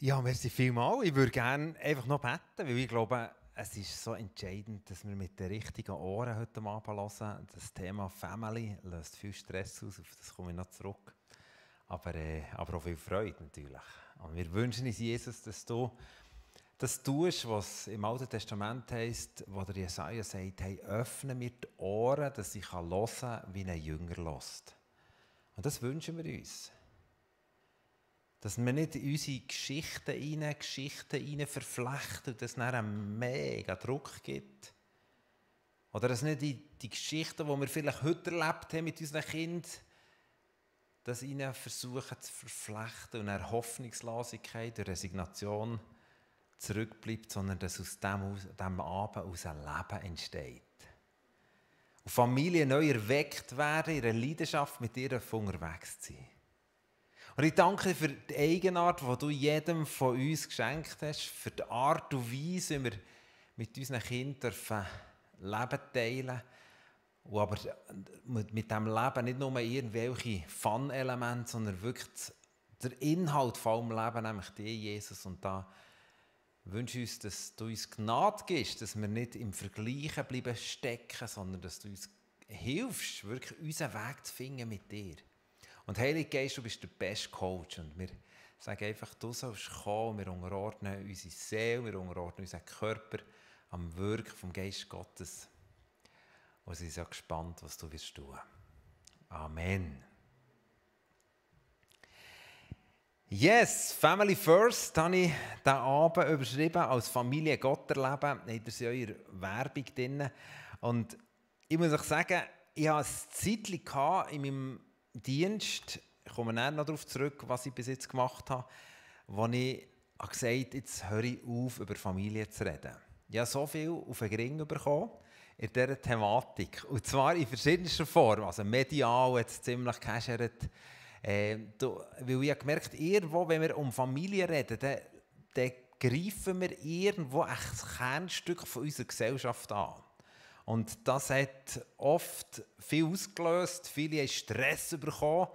Ja, merci vielmals. Ich würde gerne einfach noch beten, weil ich glaube, es ist so entscheidend, dass wir mit den richtigen Ohren heute Abend hören. Das Thema Family löst viel Stress aus, auf das komme ich noch zurück. Aber, äh, aber auch viel Freude natürlich. Und wir wünschen uns, Jesus, dass du das tust, was im Alten Testament heißt, wo der Jesaja sagt: hey, öffne mir die Ohren, dass ich hören kann, wie ein Jünger lässt. Und das wünschen wir uns. Dass wir nicht in unsere Geschichten rein, Geschichten rein verflechten und es dann einen mega Druck gibt. Oder dass nicht die, die Geschichten, die wir vielleicht heute erlebt haben mit unseren Kindern, das ihnen versuchen zu verflechten und eine Hoffnungslosigkeit und Resignation zurückbleibt, sondern dass aus dem, aus dem Abend aus ein Leben entsteht. Und Familien neu erweckt werden, ihre Leidenschaft mit ihrer Finger weg zu sein. Und ich danke dir für die Eigenart, die du jedem von uns geschenkt hast, für die Art und Weise, wie wir mit unseren Kindern Leben teilen dürfen. aber mit diesem Leben nicht nur irgendwelche Fun-Elemente, sondern wirklich der Inhalt von allem Leben, nämlich dir, Jesus. Und da wünsche ich uns, dass du uns Gnade gibst, dass wir nicht im Vergleichen bleiben stecken, sondern dass du uns hilfst, wirklich unseren Weg zu finden mit dir. Und Heilige Geist, du bist der beste Coach. Und wir sagen einfach, du sollst kommen. Wir unterordnen unsere Seele, wir unterordnen unseren Körper am Wirken vom Geist Gottes. Und sie sind gespannt, was du tun wirst Amen. Yes, Family First habe ich diesen Abend überschrieben als Familie Gott erleben. Habt ihr sie in Werbung drin. Und ich muss euch sagen, ich hatte ein Zeitchen in meinem Dienst, ich komme näher noch darauf zurück, was ich bis jetzt gemacht habe, wo ich gesagt habe, jetzt höre ich auf, über Familie zu reden. Ich habe so viel auf den Ring bekommen in dieser Thematik. Und zwar in verschiedenster Form. Also medial hat es ziemlich gehaschert. Äh, weil ich habe gemerkt, irgendwo, wenn wir um Familie reden, dann, dann greifen wir irgendwo ein Kernstück von unserer Gesellschaft an. Und das hat oft viel ausgelöst. Viele haben Stress bekommen.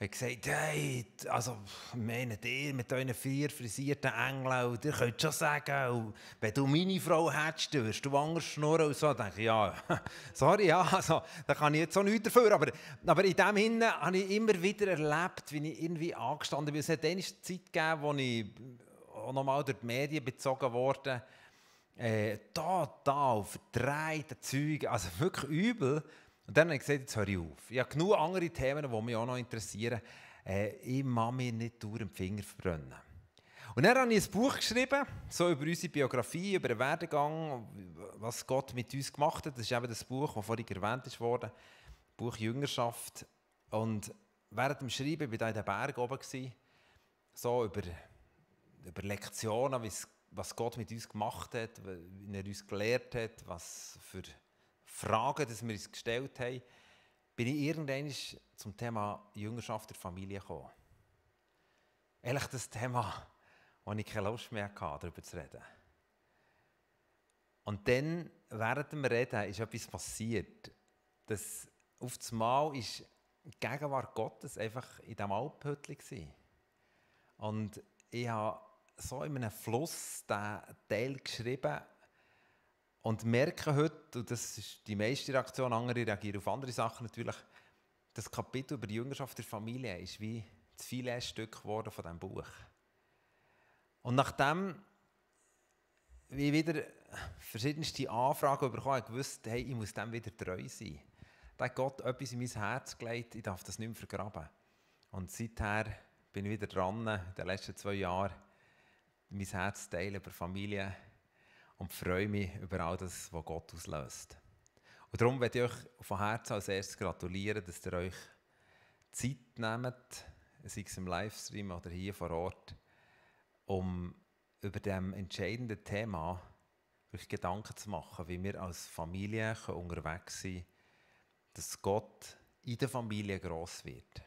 Ich gesagt, hey, also, meine ihr mit euren vier frisierten Engeln, ihr könnt schon sagen, wenn du meine Frau hättest, würdest du anders schnurren und so. Da denke ich, ja, sorry, ja, also, da kann ich jetzt auch nichts dafür. Aber, aber in dem Hinne habe ich immer wieder erlebt, wie ich irgendwie angestanden bin. Es hat eine Zeit gegeben, wo ich auch nochmal durch die Medien bezogen wurde. Äh, total verdrehte Züge, also wirklich übel. Und dann habe ich gesagt, jetzt höre ich auf. Ich habe genug andere Themen, die mich auch noch interessieren. Äh, ich mache mir nicht durch den Finger verbrennen. Und dann habe ich ein Buch geschrieben, so über unsere Biografie, über den Werdegang, was Gott mit uns gemacht hat. Das ist eben das Buch, das vorhin erwähnt wurde, Buch Jüngerschaft. Und während dem Schreiben war ich da in den Berg oben, so über, über Lektionen, wie es was Gott mit uns gemacht hat, wie er uns gelehrt hat, was für Fragen dass wir uns gestellt haben, bin ich irgendwann zum Thema Jüngerschaft der Familie gekommen. Ehrlich, das Thema, wo ich keine Lust mehr hatte, darüber zu reden. Und dann, während dem Reden, ist etwas passiert. Das, auf das Mal ist die Gegenwart Gottes einfach in diesem Alphütchen. Und ich habe so in einem Fluss diesen Teil geschrieben und merke heute, und das ist die meiste Reaktion, andere reagieren auf andere Sachen natürlich, das Kapitel über die Jüngerschaft der Familie ist wie das viele Stück geworden von diesem Buch. Und nachdem ich wieder verschiedenste Anfragen bekommen habe, wusste hey, ich muss dem wieder treu sein. Da hat Gott etwas in mein Herz gelegt, ich darf das nicht mehr vergraben. Und seither bin ich wieder dran, in den letzten zwei Jahren, mein Herz teile über Familie und freue mich über all das, was Gott auslöst. Und darum möchte ich euch von Herzen als erstes gratulieren, dass ihr euch Zeit nehmt, sei es im Livestream oder hier vor Ort, um über dem entscheidenden Thema euch Gedanken zu machen, wie wir als Familie unterwegs sind, dass Gott in der Familie gross wird.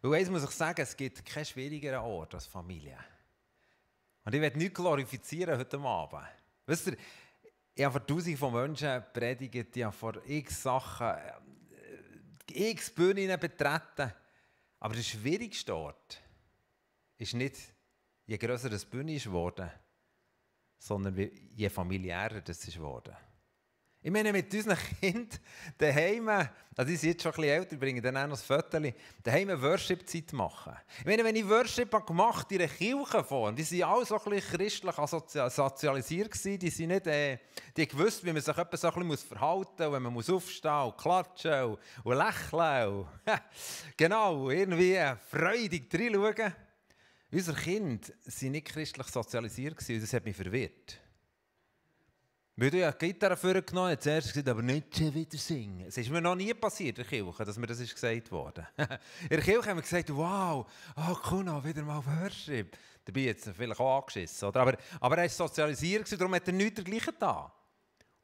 Weil eins muss ich sagen, es gibt keinen schwierigeren Ort als Familie. Und ich werde nicht glorifizieren heute Abend. Weißt du, ich habe vor tausenden von Menschen predigt, ich habe vor x Sachen, äh, x Bühnen betreten. Aber der schwierigste Ort ist nicht, je grösser das Bühne ist worden, sondern je familiärer das ist worden. Ich meine, mit unseren Kindern daheim, also die sind jetzt schon ein bisschen älter, bringen dann auch noch ein Foto, daheim Worship-Zeit machen. Ich meine, wenn ich Worship gemacht habe in einer Kirchenform, die waren alle so ein bisschen christlich sozialisiert, die sind nicht, äh, die gewusst, wie man sich etwas so ein bisschen verhalten muss, wenn man muss aufstehen und klatschen und, und lächeln und, genau, irgendwie freudig reinschauen. Unsere Kinder waren nicht christlich sozialisiert, gewesen, das hat mich verwirrt. Weil du ja die Gitarre vorgenommen hast, zuerst gesagt, aber nicht schon wieder singen. Es ist mir noch nie passiert in Kirche, dass mir das ist gesagt wurde. in der Kirche haben wir gesagt, wow, oh, ah, Kuno, wieder mal Worship. Dabei hat jetzt vielleicht auch angeschissen. Oder? Aber, aber er war sozialisiert, darum hat er nichts dergleichen getan.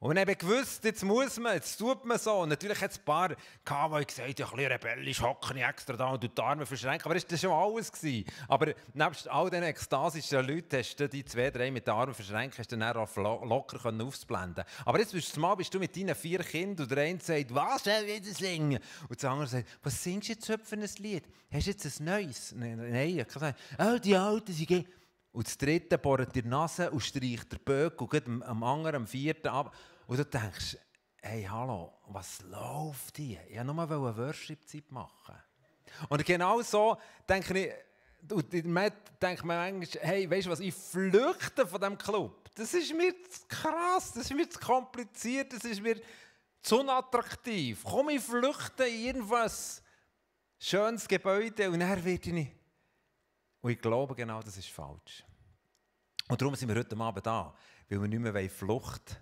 Und ich habe gewusst, jetzt muss man, jetzt tut man so. Und natürlich hat es ein paar gehabt, die gesagt haben, ja, ein bisschen rebellisch, hocken ich extra da und die Arme verschränken. Aber das war schon alles. Gewesen. Aber nebst all diesen ekstasischen Leuten hast du die zwei, drei mit den Armen verschränken, hast du dann auch locker können aufzublenden Aber jetzt bist du mal, bist du mit deinen vier Kindern und der eine sagt, was soll ich jetzt singen? Und der andere sagt, was singst du jetzt für ein Lied? Hast du jetzt ein neues? Nein, ich kann sagen, oh, die Alten, sie gehen... Und das dritte bohrt dir die Nase und streicht den Böck und geht am, anderen, am vierten ab. Und du denkst, hey, hallo, was läuft hier? Ich wollte nur eine Worship-Zeit machen. Und genau so denke ich, und man denkt man manchmal, hey, weißt du was, ich flüchte von diesem Club. Das ist mir zu krass, das ist mir zu kompliziert, das ist mir zu unattraktiv. Komm, ich flüchte in irgendwas schönes Gebäude und dann werde ich und ich glaube, genau das ist falsch. Und darum sind wir heute Abend da, weil wir nicht mehr Flucht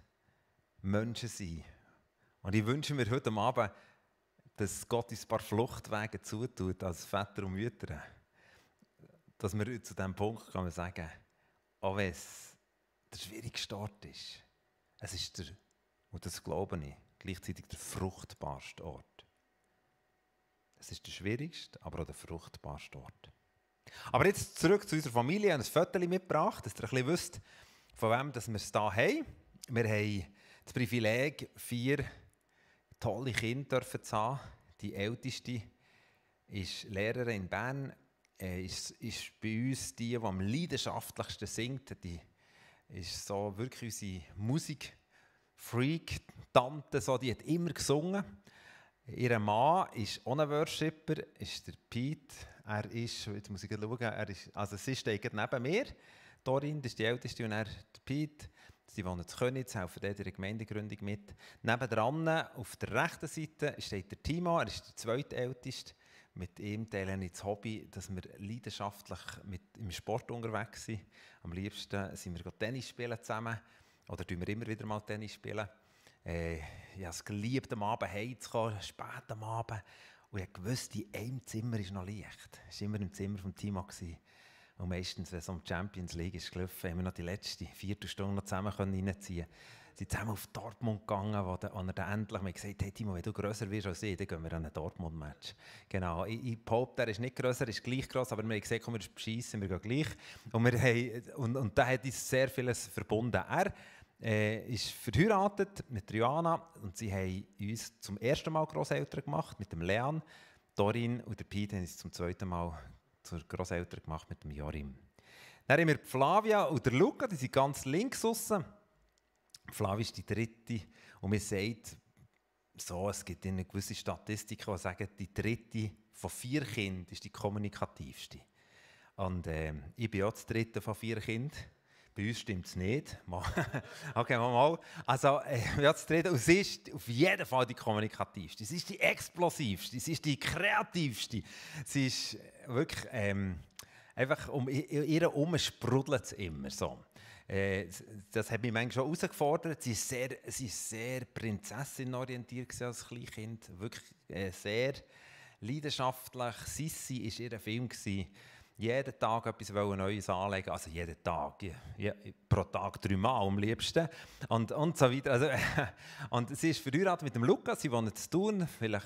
Menschen sein Und ich wünsche mir heute Abend, dass Gott uns ein paar Fluchtwege zutut als Väter und Mütter. Dass wir zu diesem Punkt kommen sagen, auch wenn es der schwierigste Ort ist, es ist der, und das glaube ich, gleichzeitig der fruchtbarste Ort. Es ist der schwierigste, aber auch der fruchtbarste Ort. Aber jetzt zurück zu unserer Familie. Ich habe ein Foto mitgebracht, dass ihr ein bisschen wisst, von wem wir es hier haben. Wir haben das Privileg, vier tolle Kinder zu haben. Die älteste ist Lehrerin in Bern, äh, ist, ist bei uns die, die am leidenschaftlichsten singt. Die ist so wirklich unsere musik freak Tante, so, die hat immer gesungen. Ihr Mann ist auch ein Worshipper, ist der Pete er ist, jetzt muss ich schauen, er ist, also sie steht neben mir. Dorin, das ist die Älteste, und er, Pete. Sie wohnen zu Königs, helfen dort in Gemeindegründung mit. Nebendran, auf der rechten Seite, steht der Timo, er ist der zweitälteste. Mit ihm teile ich das Hobby, dass wir leidenschaftlich mit, im Sport unterwegs sind. Am liebsten sind wir Tennis spielen zusammen oder tun wir immer wieder mal Tennis spielen. Äh, ich habe es geliebt, am Abend heimzukommen, spät am Abend und ich wusste, in einem Zimmer ist noch Licht. Es war immer im Zimmer des Timo. Und meistens, wenn es um die Champions League ist gelaufen, haben wir noch die letzte Viertelstunde zusammen reinziehen können. Wir sind zusammen auf Dortmund gegangen, wo, der, wo er dann endlich mal gesagt hat, hey, Timo, wenn du grösser wirst als ich, dann gehen wir an ein Dortmund-Match. Genau, ich, ich behaupte, er ist nicht grösser, ist gleich gross, aber wir haben gesagt, komm, wir beschissen, wir gehen gleich. Und, wir haben, und, und da hat uns sehr vieles verbunden. Er äh, ist verheiratet mit Rihanna und sie haben uns zum ersten Mal Großeltern gemacht mit dem Leon. Dorin und der Pete haben uns zum zweiten Mal zur Großeltern gemacht mit dem Jorim. Dann haben wir Flavia und der Luca, die sind ganz links außen. Flavia ist die dritte und wir sagt, so, es gibt eine gewisse Statistik, die sagen, die dritte von vier Kindern ist die kommunikativste. Und äh, ich bin auch das dritte von vier Kindern. Bei uns stimmt es nicht. okay, mal, mal. Also, äh, reden. Und sie ist auf jeden Fall die kommunikativste. Sie ist die explosivste. Sie ist die kreativste. Sie ist äh, wirklich ähm, einfach um ihre Umme sprudelt es immer so. Äh, das hat mich manchmal schon herausgefordert. Sie war sehr, sehr prinzessinorientiert als Kleinkind. Wirklich äh, sehr leidenschaftlich. Sissi war ihr Film. Gewesen jeden Tag etwas Neues anlegen Also jeden Tag, ja, pro Tag dreimal am liebsten. Und, und so weiter. Also, und sie ist verheiratet mit dem Lukas, sie wohnt zu Thun, vielleicht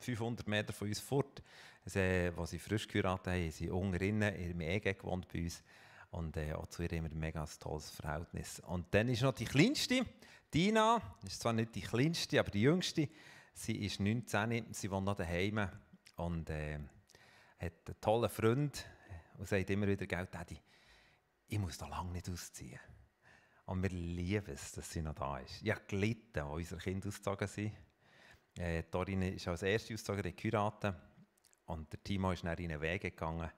500 Meter von uns fort. Sie, wo sie frisch geheiratet haben, sie ungerinnen im EG gewohnt bei uns. Und äh, auch zu ihr immer ein mega tolles Verhältnis. Und dann ist noch die Kleinste, Dina, ist zwar nicht die Kleinste, aber die Jüngste. Sie ist 19, sie wohnt noch daheim und äh, hat einen tollen Freund, und sagt immer wieder, Geld, Daddy, ich muss da lange nicht ausziehen. Und wir lieben es, dass sie noch da ist. Ich habe gelitten, als unsere Kinder ausgezogen sind. Äh, Dorine ist als erste ausgezogen, die Kurate. Und der Timo ist nach ihren Weg gegangen.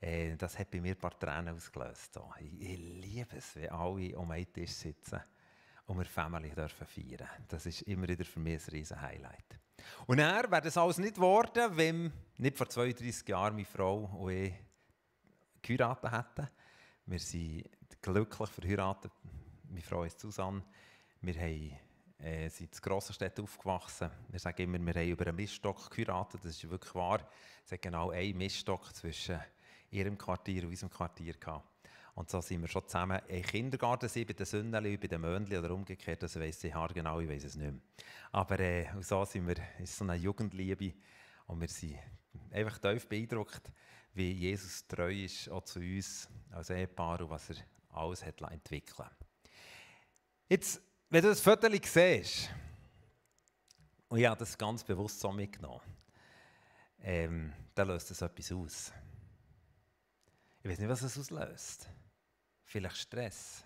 Äh, das hat bei mir ein paar Tränen ausgelöst. So. Ich, ich liebe es, wie alle um einen Tisch sitzen und wir Family dürfen feiern. Das ist immer wieder für mich ein riesen Highlight. Und er wäre das alles nicht geworden, wenn nicht vor 32 Jahren meine Frau und ich geheiratet hätten. Wir sind glücklich verheiratet. Meine Frau ist Susanne. Wir haben, äh, sind in grossen Städten aufgewachsen. Wir sagen immer, wir haben über einen Miststock geheiratet. Das ist wirklich wahr. Es hat genau einen Miststock zwischen ihrem Quartier und unserem Quartier gehabt. Und so sind wir schon zusammen im Kindergarten bei den Sündchen, bei den Möndli oder umgekehrt. Das weiss ich haargenau, ich weiß es nicht mehr. Aber äh, so sind wir, ist so eine Jugendliebe. Und wir sind einfach tief beeindruckt wie Jesus treu ist, auch zu uns als Ehepaar und was er alles hat entwickeln Jetzt, wenn du das Foto siehst, und ich habe das ganz bewusst so mitgenommen, ähm, dann löst das etwas aus. Ich weiß nicht, was es auslöst. Vielleicht Stress.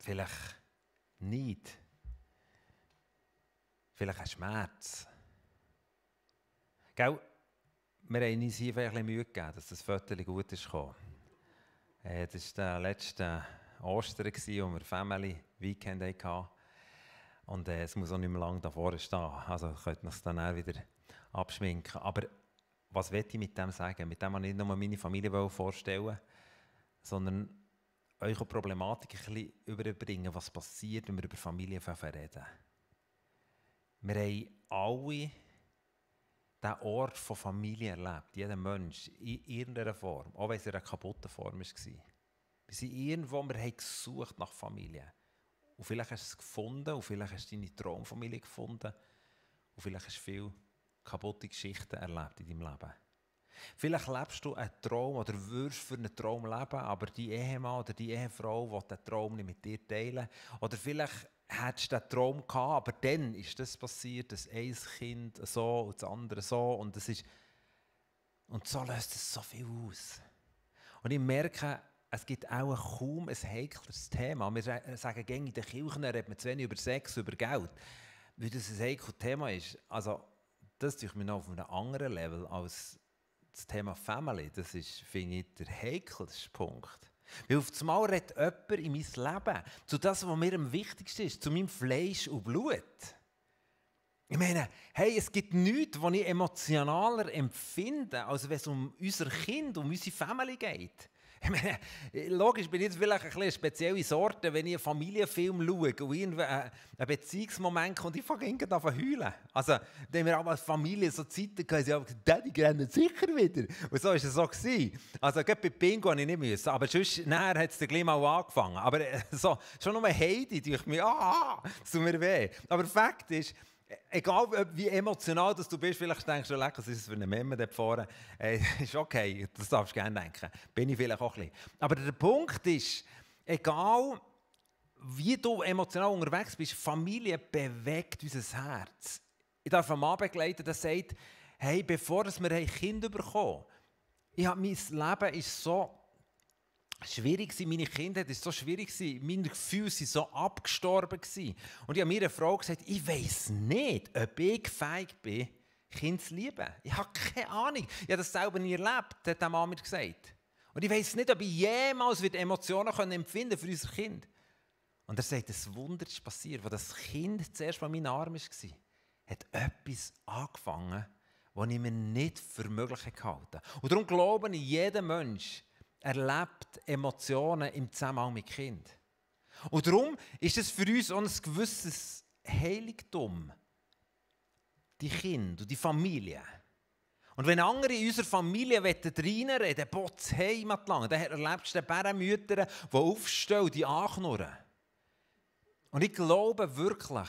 Vielleicht Neid. Vielleicht ein Schmerz. Gell? wir haben uns hier ein Mühe gegeben, dass das Viertel gut ist gekommen. Äh, das war der letzte Ostern, als wir Family Weekend hatten. Und äh, es muss auch nicht mehr lange davor stehen. Also könnte man es dann auch wieder abschminken. Aber was will ich mit dem sagen? Mit dem wollte ich nicht nur meine Familie vorstellen, sondern euch auch Problematik ein bisschen überbringen, was passiert, wenn wir über Familie reden. Wir haben alle den Ort von Familie erlebt, jeder Mensch, in irgendeiner Form, auch wenn es in einer kaputten Form war. Wir sind irgendwo, wir haben gesucht nach Familie. Und vielleicht hast du es gefunden, und vielleicht hast du deine Traumfamilie gefunden, und vielleicht hast du viele kaputte Geschichten erlebt in deinem Leben. Vielleicht lebst du einen Traum oder wirst für einen Traum leben, aber die Ehemann oder die Ehefrau will diesen Traum nicht mit dir teilen. Oder vielleicht hättest du diesen Traum gehabt, aber dann ist das passiert, dass ein Kind so und das andere so und das ist... Und so löst es so viel aus. Und ich merke, es gibt auch kaum ein heikles Thema. Wir sagen gängig in den Kirchen reden wir zu wenig über Sex, über Geld, weil das ein heikles Thema ist. Also das tue ich mir noch auf einem anderen Level als das Thema Family, das ist, finde ich, der heikelste Punkt. Weil auf einmal redet jemand in mein Leben zu dem, was mir am wichtigsten ist, zu meinem Fleisch und Blut. Ich meine, hey, es gibt nichts, was ich emotionaler empfinde, als wenn es um unser Kind, um unsere Family geht. Ich äh, logisch bin ich jetzt vielleicht ein bisschen eine spezielle Sorte, wenn ich einen Familienfilm schaue und irgendwie ein Beziehungsmoment kommt, ich fange irgendwie an zu heulen. Also, wenn wir aber als Familie so Zeiten hatten, sie haben gesagt, Daddy, rennen sicher wieder. Und so war es so. Gewesen. Also, gerade bei Bingo habe ich nicht müssen, aber sonst, nachher hat es dann gleich mal angefangen. Aber äh, so, schon nur Heidi, die ich mir, ah, das ah, tut mir weh. Aber Fakt ist, Egal wie emotional dass du bist, vielleicht denkst du, lecker, es ist für einen Memme dort vorne. Äh, ist okay, das darfst du gerne denken. Bin ich vielleicht auch ein bisschen. Aber der Punkt ist, egal wie du emotional unterwegs bist, Familie bewegt unser Herz. Ich darf einen Mann begleiten, der sagt, hey, bevor wir ein Kind bekommen ich habe mein Leben ist so schwierig gewesen. Meine Kindheit war so schwierig gewesen. Meine Gefühle waren so abgestorben gewesen. Und ich habe mir eine Frau gesagt, ich weiß nicht, ob ich fähig bin, Kind zu lieben. Ich habe keine Ahnung. Ich habe das selber nie erlebt, hat der Mann mir gesagt. Und ich weiß nicht, ob ich jemals wird Emotionen empfinden für unser Kind. Und er sagt, ein Wunder ist passiert, wo das Kind zuerst mal in meinen Armen war, hat etwas angefangen, das ich mir nicht für möglich gehalten habe. Und darum glaube ich, jeder Mensch, erlebt Emotionen im Zusammenhang mit Kind. Und darum ist es für uns auch ein gewisses Heiligtum. Die Kinder und die Familie. Und wenn andere in unserer Familie reinreden wollen, dann das Heimat lang, dann erlebst du Bärenmütter, die aufstehen und die anknurren. Und ich glaube wirklich,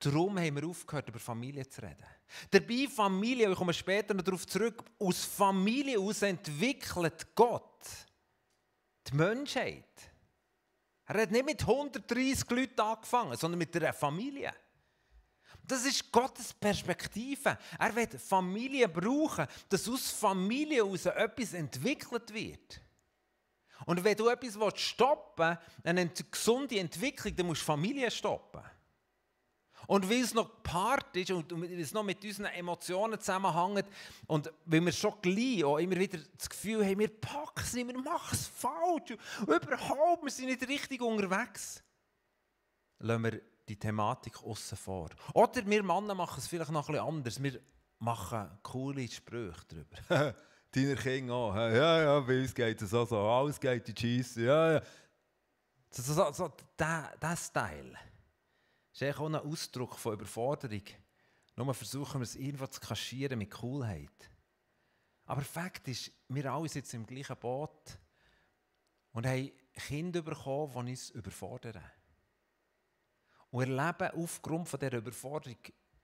Darum haben wir aufgehört, über Familie zu reden. Dabei Familie, ich komme später noch darauf zurück, aus Familie aus entwickelt Gott die Menschheit. Er hat nicht mit 130 Leuten angefangen, sondern mit einer Familie. Das ist Gottes Perspektive. Er wird Familie brauchen, dass aus Familie aus etwas entwickelt wird. Und wenn du etwas stoppen willst, eine gesunde Entwicklung, dann musst du Familie stoppen. Und weil es noch gepaart ist und weil es noch mit unseren Emotionen zusammenhängt und weil wir schon gleich auch immer wieder das Gefühl haben, wir packen es nicht, wir machen es falsch, überhaupt, wir sind nicht richtig unterwegs, lassen wir die Thematik außen vor. Oder wir Männer machen es vielleicht noch etwas anders. Wir machen coole Sprüche darüber. Deiner Kinder auch. Ja, ja, bei uns geht es auch so. Alles geht in die Scheisse. Ja, ja. So, so, so, so der, der Style ist eigentlich auch ein Ausdruck von Überforderung. Nur versuchen wir es irgendwo zu kaschieren mit Coolheit. Aber Fakt ist, wir alle sitzen im gleichen Boot und haben Kinder bekommen, die uns überfordern. Und erleben aufgrund von dieser Überforderung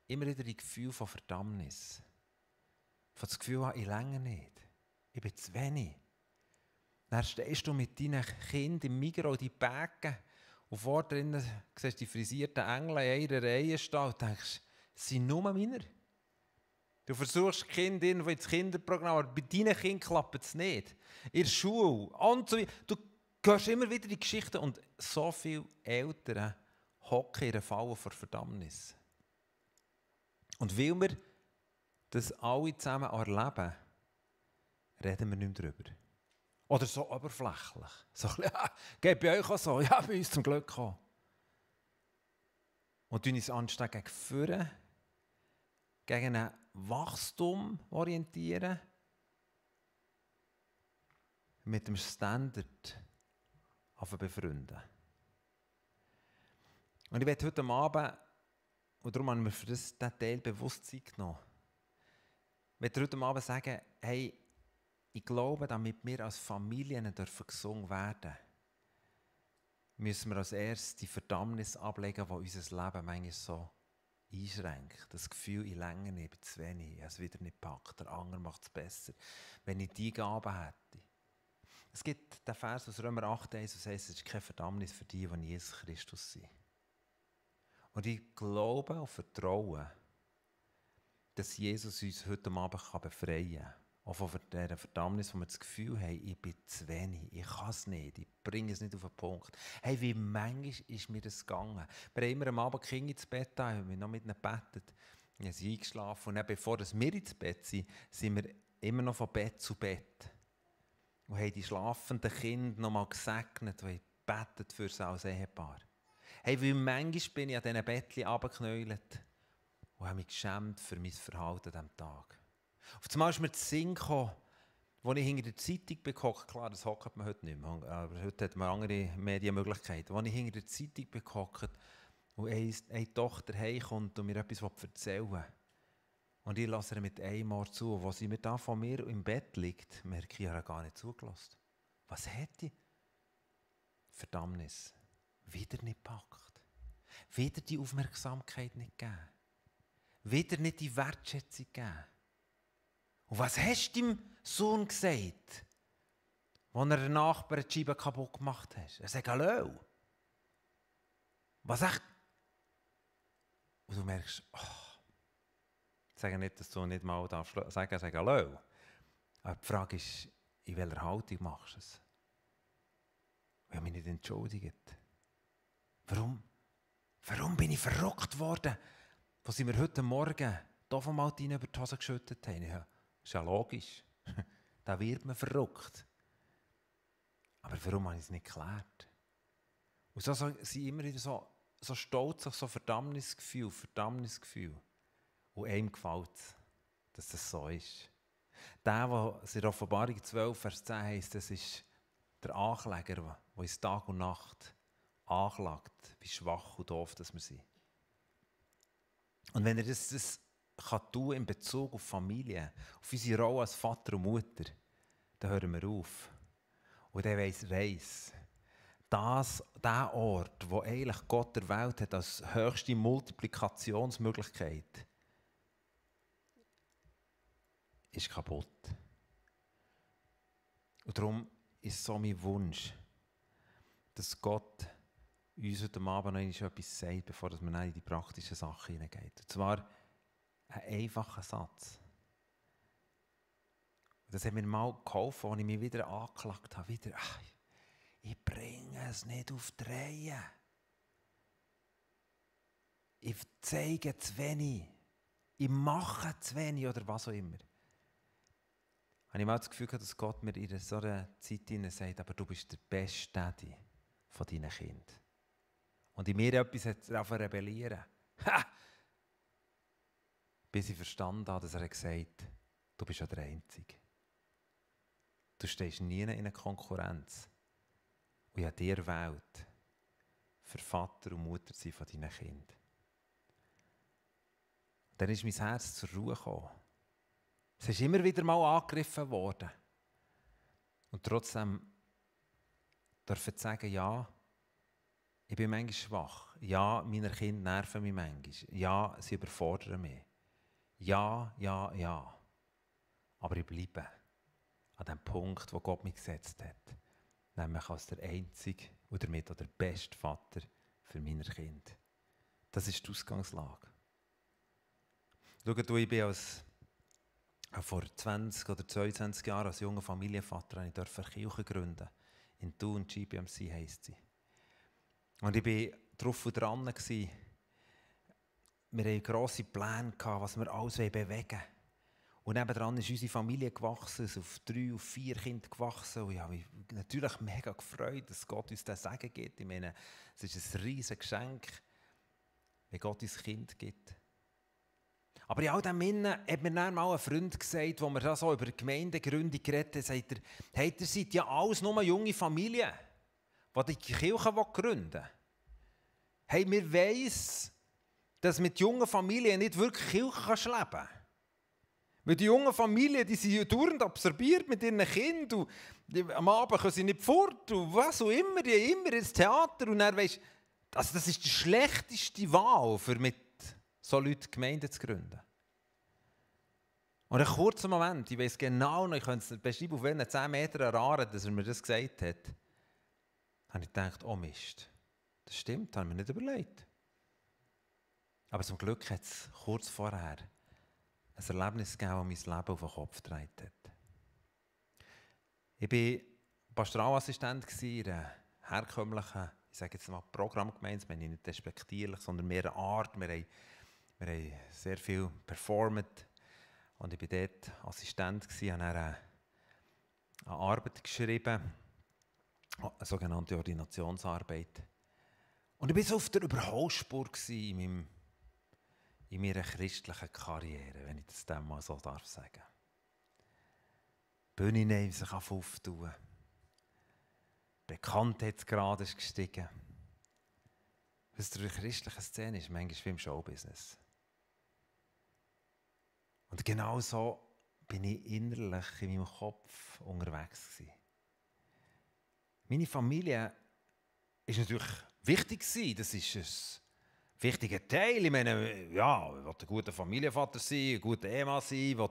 immer wieder ein Gefühl von Verdammnis. Von das Gefühl, ich länger nicht. Ich bin zu wenig. Dann stehst du mit deinen Kindern im Migros die Bäcken und vor drinnen siehst du die frisierten Engel in einer Reihe stehen und denkst, es sind nur meine. Du versuchst Kind irgendwo ins Kinderprogramm, aber bei deinen Kindern klappt es nicht. In der Schule und so Du gehst immer wieder in die Geschichte und so viele Eltern hocken in der Falle vor Verdammnis. Und weil wir das alle zusammen erleben, reden wir nicht mehr darüber. Oder so oberflächlich. So ein bisschen, ja, ah, bei euch auch so, ja, bei uns zum Glück auch. Und uns anstehen gegen Führen, gegen ein Wachstum orientieren, mit dem Standard auf befreunden. Und ich werde heute Abend, und darum haben wir für diesen Teil Bewusstsein genommen, ich werde heute Abend sagen, hey, ich glaube, damit wir als Familien dürfen gesund werden müssen wir als erstes die Verdammnis ablegen, die unser Leben manchmal so einschränkt. Das Gefühl, ich länge nicht, ich zu wenig, ich habe es wieder nicht packt, der Anger macht es besser. Wenn ich die Gabe hätte. Es gibt den Vers aus Römer 8, 1, das heißt, es ist keine Verdammnis für die, die Jesus Christus sind. Und ich glaube und vertraue, dass Jesus uns heute Abend befreien kann auch von dieser Verdammnis, wo wir das Gefühl haben, ich bin zu wenig, ich kann es nicht, ich bringe es nicht auf den Punkt. Hey, wie manchmal ist mir das gegangen? Wir haben immer am Abend die Kinder ins Bett da, haben wir noch mit ihnen bettet. Ich habe eingeschlafen und dann, bevor wir ins Bett sind, sind wir immer noch von Bett zu Bett. Und haben die schlafenden Kinder noch mal gesegnet und bettet für sie als Ehepaar. Hey, wie manchmal bin ich an diesen Bettchen runtergeknäult und habe mich geschämt für mein Verhalten an diesem Tag. Auf einmal ist mir das Sinn gekommen, als ich hinter der Zeitung bekocht, klar, das hockt man heute nicht mehr, aber heute hat man andere Medienmöglichkeiten, als ich hinter der Zeitung bekocht und eine, Tochter heimkommt und mir etwas erzählen will. Und ich lasse ihr mit einem Ohr zu. Und Wo sie mir da von mir im Bett liegt, merke ich, ich habe gar nicht zugelassen. Was hätte ich? Verdammnis. Wieder nicht gepackt. Wieder die Aufmerksamkeit nicht gegeben. Wieder nicht die Wertschätzung gegeben. Und was hast du deinem Sohn gesagt, als er den Nachbarn die Scheibe kaputt gemacht hat? Er sagt, hallo. Was echt? Und du merkst, oh, ich sage nicht, dass du nicht mal darf sagen, sage hallo. Aber die Frage ist, in welcher Haltung machst du es? Wir haben mich nicht entschuldigt. Warum? Warum bin ich verrückt worden, was wir heute Morgen hier von Altin über die Hose geschüttet haben? Ist ja logisch. da wird man verrückt. Aber warum habe ich es nicht geklärt? Und so sind immer wieder so, so stolz auf so Verdammnisgefühl, Verdammnisgefühl. Und einem gefällt dass das so ist. Der, der in der Offenbarung 12, Vers 10 heißt, das ist der Ankläger, der uns Tag und Nacht anklagt, wie schwach und doof dass wir sind. Und wenn er das, das kann tun in Bezug auf Familie, auf unsere Rolle als Vater und Mutter, dann hören wir auf. Und er weiss, weiss das, der Ort, wo eigentlich Gott der Welt hat, als höchste Multiplikationsmöglichkeit, ist kaputt. Und darum ist so mein Wunsch, dass Gott uns heute Abend noch etwas sagt, bevor wir in die praktischen Sachen hineingehen. Und zwar, ein einfacher Satz. Das hat mir mal geholfen, als ich mich wieder angeklagt habe. Wieder, ach, ich bringe es nicht auf die Reihe. Ich zeige zu wenig. Ich mache zu wenig oder was auch immer. Habe ich mal das Gefühl gehabt, dass Gott mir in so einer Zeit sagt, aber du bist der beste Daddy von deinen Kindern. Und in mir etwas hat es rebellieren. Ha! bis ich verstanden habe, dass er gesagt hat, du bist ja der Einzige. Du stehst nie in einer Konkurrenz. Und ich habe dir gewählt, für Vater und Mutter zu sein von deinen Kindern. Dann ist mein Herz zur Ruhe gekommen. Es ist immer wieder mal angegriffen worden. Und trotzdem darf ich sagen, ja, ich bin manchmal schwach. Ja, meine Kinder nerven mich manchmal. Ja, sie überfordern mich. Ja, ja, ja. Aber ich bleibe an dem Punkt, wo Gott mich gesetzt hat. Nämlich als der einzige oder mit auch der beste Vater für meine Kind. Das ist die Ausgangslage. Schau, du, ich bin als, vor 20 oder 22 Jahren als junger Familienvater eine Kirche gründen. In Thun, GBMC heisst sie. Und ich war drauf und dran, gewesen, wir hatten grosse Pläne, was wir alles bewegen wollen. Und nebenan ist unsere Familie gewachsen, ist auf drei, auf vier Kinder gewachsen. Und ich habe mich natürlich mega gefreut, dass Gott uns das Segen gibt. Ich meine, es ist ein riesiges Geschenk, wenn Gott uns Kind gibt. Aber in all dem Innen hat mir dann mal ein Freund gesagt, wo wir da so über Gemeindegründung geredet haben, sagt er, hey, ihr seid ja alles nur junge Familien, die die Kirche gründen wollen. Hey, wir wissen, dass mit jungen Familien nicht wirklich Kirche kannst leben kannst. Weil die jungen Familien, die sind dauernd absorbiert mit ihren Kindern. Und am Abend können sie nicht fort und was auch immer. Die immer ins Theater. Und dann weisst also das ist die schlechteste Wahl, für mit solchen Leuten Gemeinden zu gründen. Und einen kurzen Moment, ich weiß genau noch, ich könnte es nicht beschreiben, auf welchen 10 Meter erraten, dass er mir das gesagt hat, habe ich gedacht, oh Mist, das stimmt, habe ich mir nicht überlegt. Aber zum Glück hat es kurz vorher ein Erlebnis gegeben, das mein Leben auf den Kopf gedreht hat. Ich war Pastoralassistent in einer herkömmlichen, ich sage jetzt mal Programmgemeinde, das meine ich nicht respektierlich, sondern mehr eine Art. Wir haben, wir haben sehr viel performt und ich war dort Assistent, gewesen, habe eine, eine Arbeit geschrieben, ah, eine sogenannte Ordinationsarbeit. Und ich war so auf der Überholspur in meinem in meiner christlichen Karriere, wenn ich das dem mal so sagen darf Die Bühne nehmen sich auf aufzutun. Bekanntheitsgrad ist gestiegen. Was durch die christliche Szene ist, manchmal wie im Showbusiness. Und genau so bin ich innerlich in meinem Kopf unterwegs. Gewesen. Meine Familie war natürlich wichtig, gewesen, das ist es wichtiger Teil. Ich meine, ja, ich will ein guter Familienvater sein, ein guter Ehemann sein, will,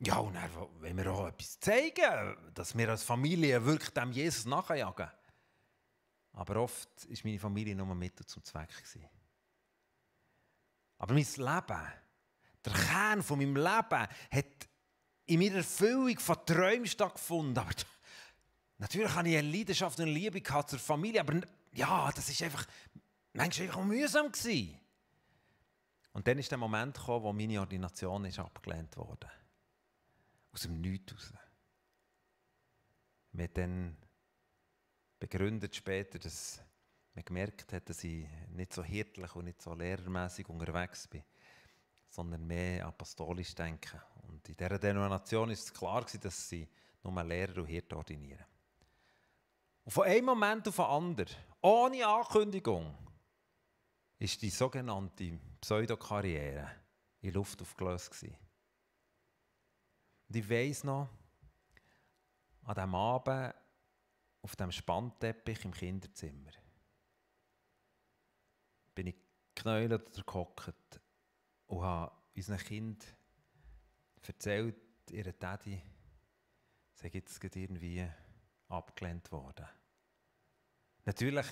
ja, und dann wollen wir auch etwas zeigen, dass wir als Familie wirklich dem Jesus nachjagen. Aber oft war meine Familie nur Mittel zum Zweck. Gewesen. Aber mein Leben, der Kern von meinem Leben, hat in meiner Erfüllung von Träumen stattgefunden. Aber natürlich habe ich eine Leidenschaft und eine Liebe zur Familie, aber ja, das ist einfach manchmal war ich mühsam. Und dann ist der Moment gekommen, wo meine Ordination ist abgelehnt wurde. Aus dem Nichts raus. Wir dann begründet später, dass man gemerkt hat, dass ich nicht so hirtlich und nicht so lehrermäßig unterwegs bin, sondern mehr apostolisch denke. Und in dieser Denomination ist es klar, dass sie nur Lehrer und Hirte ordinieren. Und von einem Moment auf den anderen, ohne Ankündigung, ist die sogenannte Pseudokarriere in Luft aufgelöst Und ich weiss noch, an diesem Abend auf dem Spannteppich im Kinderzimmer bin ich geknäulert oder gehockt und habe unseren Kind erzählt, ihre Daddy sei jetzt irgendwie abgelehnt worden. Natürlich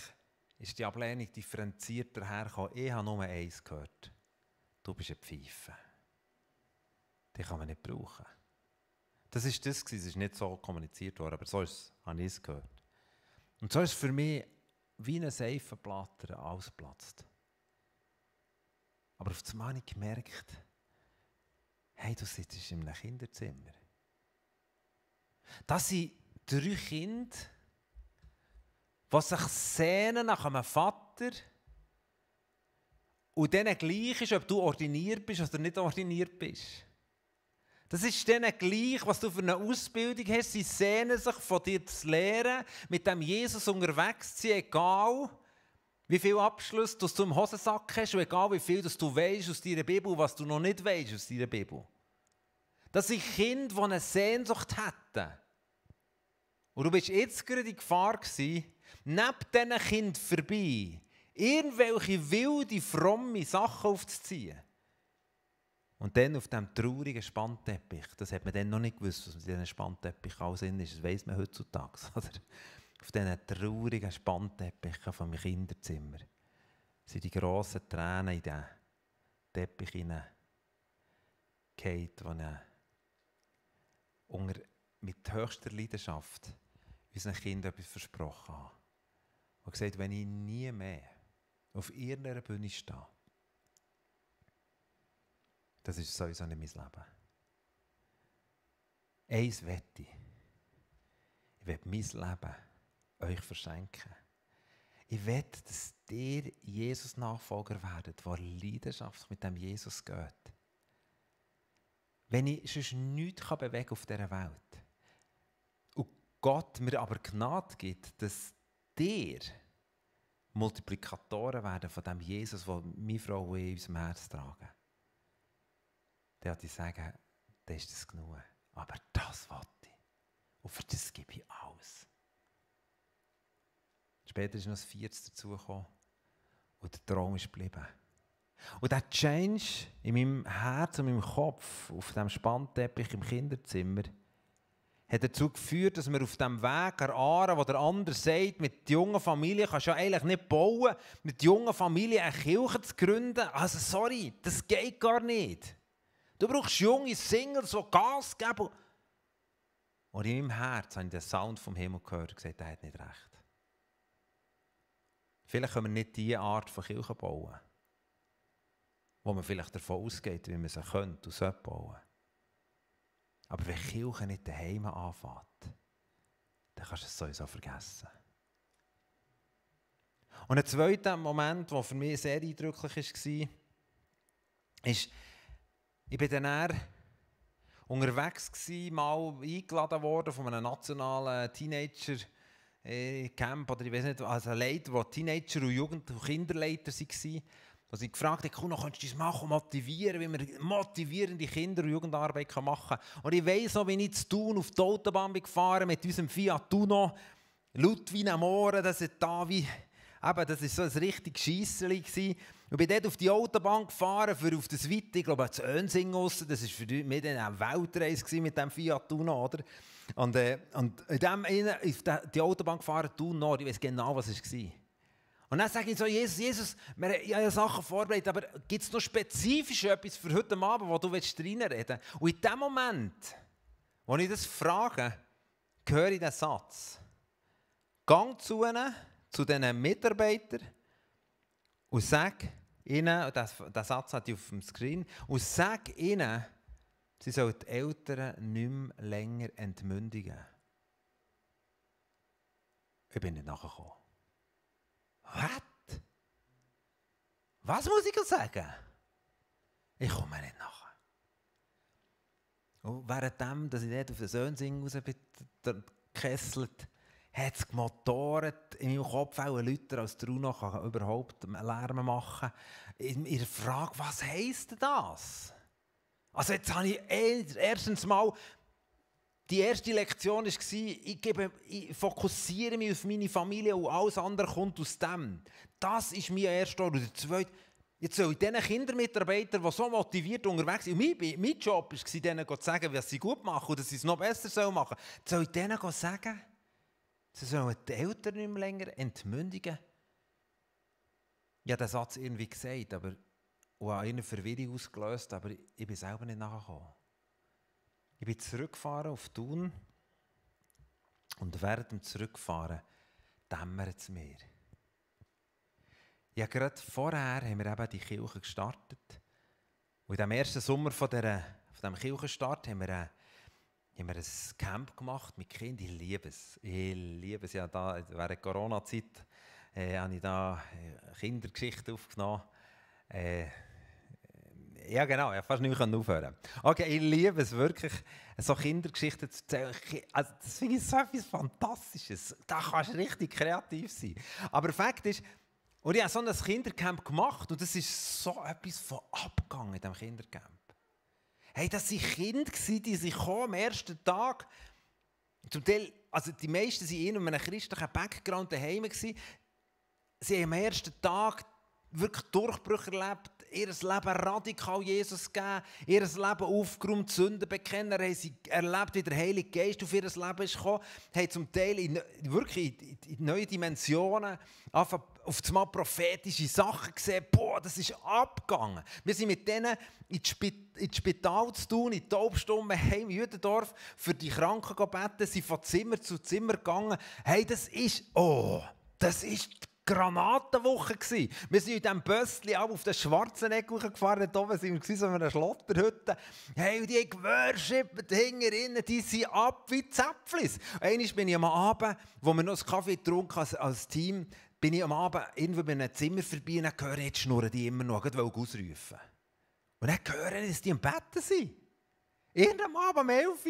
ist die Ablehnung differenzierter hergekommen. Ich habe nur eins gehört. Du bist ein Pfeife. Den kann man nicht brauchen. Das war das, es ist nicht so kommuniziert worden, aber so ist, habe ich es gehört. Und so ist es für mich wie ein Seifenblatter ausplatzt. Aber auf das Mal habe ich gemerkt, hey, du sitzt in einem Kinderzimmer. Das sind drei Kinder, die sich sehnen nach einem Vater und denen gleich ist, ob du ordiniert bist oder nicht ordiniert bist. Das ist denen gleich, was du für eine Ausbildung hast. Sie sehnen sich von dir zu lehren, mit dem Jesus unterwegs zu sein, egal wie viel Abschluss du im Hosensack hast und egal wie viel dass du weißt aus deiner Bibel, was du noch nicht weißt aus deiner Bibel. Das sind Kinder, die eine Sehnsucht hatten. Und du bist jetzt gerade in Gefahr gewesen, neben diesen Kindern vorbei, irgendwelche wilde, fromme Sachen aufzuziehen. Und dann auf diesem traurigen Spannteppich, das hat man dann noch nicht gewusst, was mit diesem Spannteppich alles drin ist, das weiss man heutzutage, oder? Auf diesen traurigen Spannteppichen von meinem Kinderzimmer sind die grossen Tränen in diesen Teppich hineingehauen, die er unter, mit höchster Leidenschaft unseren Kindern etwas versprochen hat. Und gesagt, wenn ich nie mehr auf irgendeiner Bühne stehe, das ist sowieso nicht mein Leben. Eins wette ich. Ich will mein Leben euch verschenken. Ich will, dass ihr Jesus-Nachfolger werdet, der leidenschaftlich mit dem Jesus geht. Wenn ich sonst nichts bewegen kann auf dieser Welt und Gott mir aber Gnade gibt, dass dir Multiplikatoren werden von dem Jesus, den meine Frau und ich in unserem Herz tragen. Dann hat ich sagen, das ist das genug. Aber das wollte ich. Und für das gebe ich alles. Später ist noch das Viertes dazugekommen. Und der Traum ist geblieben. Und dieser Change in meinem Herz und meinem Kopf, auf dem Spannteppich im Kinderzimmer, hat dazu geführt, dass wir auf dem Weg erfahren, wo der andere sagt, mit jungen Familien kannst du ja eigentlich nicht bauen, mit jungen Familien eine Kirche zu gründen. Also sorry, das geht gar nicht. Du brauchst junge Singles, die Gas geben. Und in meinem Herz habe ich den Sound vom Himmel gehört und gesagt, der hat nicht recht. Vielleicht können wir nicht diese Art von Kirche bauen, wo man vielleicht davon ausgeht, wie man sie könnte und sollte bauen. Aber wenn Kirche nicht daheim anfängt, dann kannst du es sowieso vergessen. Und ein zweiter Moment, der für mich sehr eindrücklich war, ist, ich bin dann eher unterwegs gewesen, mal eingeladen worden von einem nationalen Teenager äh, Camp oder ich weiß nicht, also ein Leiter, wo Teenager und Jugend- und Kinderleiter waren. Dass ich gefragt habe, komm, kannst du das machen, motivieren, wie man motivierende Kinder- und Jugendarbeit machen kann. Und ich weiss auch, wie ich zu Thun auf die Autobahn bin gefahren mit unserem Fiat Uno, laut wie am Ohr, das ist da wie... Eben, das war so ein richtiges Scheisseli. Ich bin dort auf die Autobahn gefahren, für auf das Weite, ich glaube, zu Önsing raus. Das war für mich dann eine Weltreise mit dem Fiat Uno, oder? Und, äh, und in dem, in, auf die Autobahn gefahren, Thun Nord, ich weiß genau, was es war. Und dann sage ich so, Jesus, Jesus, wir haben ja Sachen vorbereitet, aber gibt es noch spezifisch etwas für heute Abend, wo du reinreden willst? Und in dem Moment, wo ich das frage, höre ich den Satz. Gang zu ihnen, zu diesen Mitarbeitern und sag ihnen, der Satz hat ich auf dem Screen, und sag ihnen, sie sollen die Eltern nicht mehr länger entmündigen. Ich bin nicht nachgekommen. Was? Was muss ich sagen? Ich komme nicht nachher. Oh, Und währenddem, dass ich dort auf den Söhnsing raus bin, gekesselt, hat es gemotoret, in meinem Kopf auch Leute als Truno kann überhaupt Lärm machen. In ich Frage, was heisst das? Also jetzt habe ich erstens mal die erste Lektion war, ich, gebe, ich fokussiere mich auf meine Familie und alles andere kommt aus dem. Das ist mein erster Ort. Und der zweite, jetzt soll ich diesen Kindermitarbeitern, die so motiviert unterwegs sind, und mein, mein Job war, denen zu sagen, was sie gut machen und dass sie es noch besser machen sollen, soll ich denen sagen, sie sollen die Eltern nicht mehr länger entmündigen. Ich habe diesen Satz irgendwie gesagt, aber, und habe eine Verwirrung ausgelöst, aber ich bin selber nicht nachgekommen. Ich bin zurückgefahren auf Thun und während dem Zurückfahren dämmert es mir. Ja, gerade vorher haben wir eben die Kirche gestartet. Und in ersten Sommer von, dieser, von diesem Kirchenstart haben wir, äh, haben wir ein Camp gemacht mit Kindern. Ich liebe es. Ich liebe es. Ja, da, während Corona-Zeit äh, habe ich da äh, Kindergeschichten aufgenommen. Äh, ja, genau, ich fast nicht mehr aufhören. Okay, ich liebe es wirklich, so Kindergeschichten zu erzählen. Also, das finde ich so etwas Fantastisches. Da kannst du richtig kreativ sein. Aber Fakt ist, und ich habe so ein Kindercamp gemacht und es ist so etwas von abgegangen in diesem Kindercamp. Hey, das waren Kinder, die sich am ersten Tag, zum Teil, also die meisten waren in einem christlichen Background daheim, gewesen. sie haben am ersten Tag wirklich Durchbrüche erlebt, ihr Leben radikal Jesus gegeben, ihr Leben aufgeräumt, Sünden bekennen, haben sie erlebt, wie der Heilige Geist auf ihr Leben ist gekommen, haben zum Teil in, wirklich in, in neue Dimensionen angefangen, auf einmal prophetische Sachen gesehen, boah, das ist abgegangen. Wir sind mit denen ins Spital, Spital zu tun, in die Taubstumme, heim in Jüdendorf, für die Kranken gebeten, sind von Zimmer zu Zimmer gegangen. Hey, das ist, oh, das ist Granatenwoche. Gewesen. Wir sind in diesem Bösschen ab auf den schwarzen Eck gefahren. Da waren sind wir so einer Schlotterhütte. Hey, die geworshippet hinter innen, die sind ab wie Zäpflis. Einmal bin ich am Abend, wo wir noch einen Kaffee getrunken als, als Team, bin ich am Abend irgendwo bei einem Zimmer vorbei und dann höre jetzt schnurren die immer noch, weil ausrufen. Und dann höre ich, dass die im Bett sind. Irgendwann am Abend am 11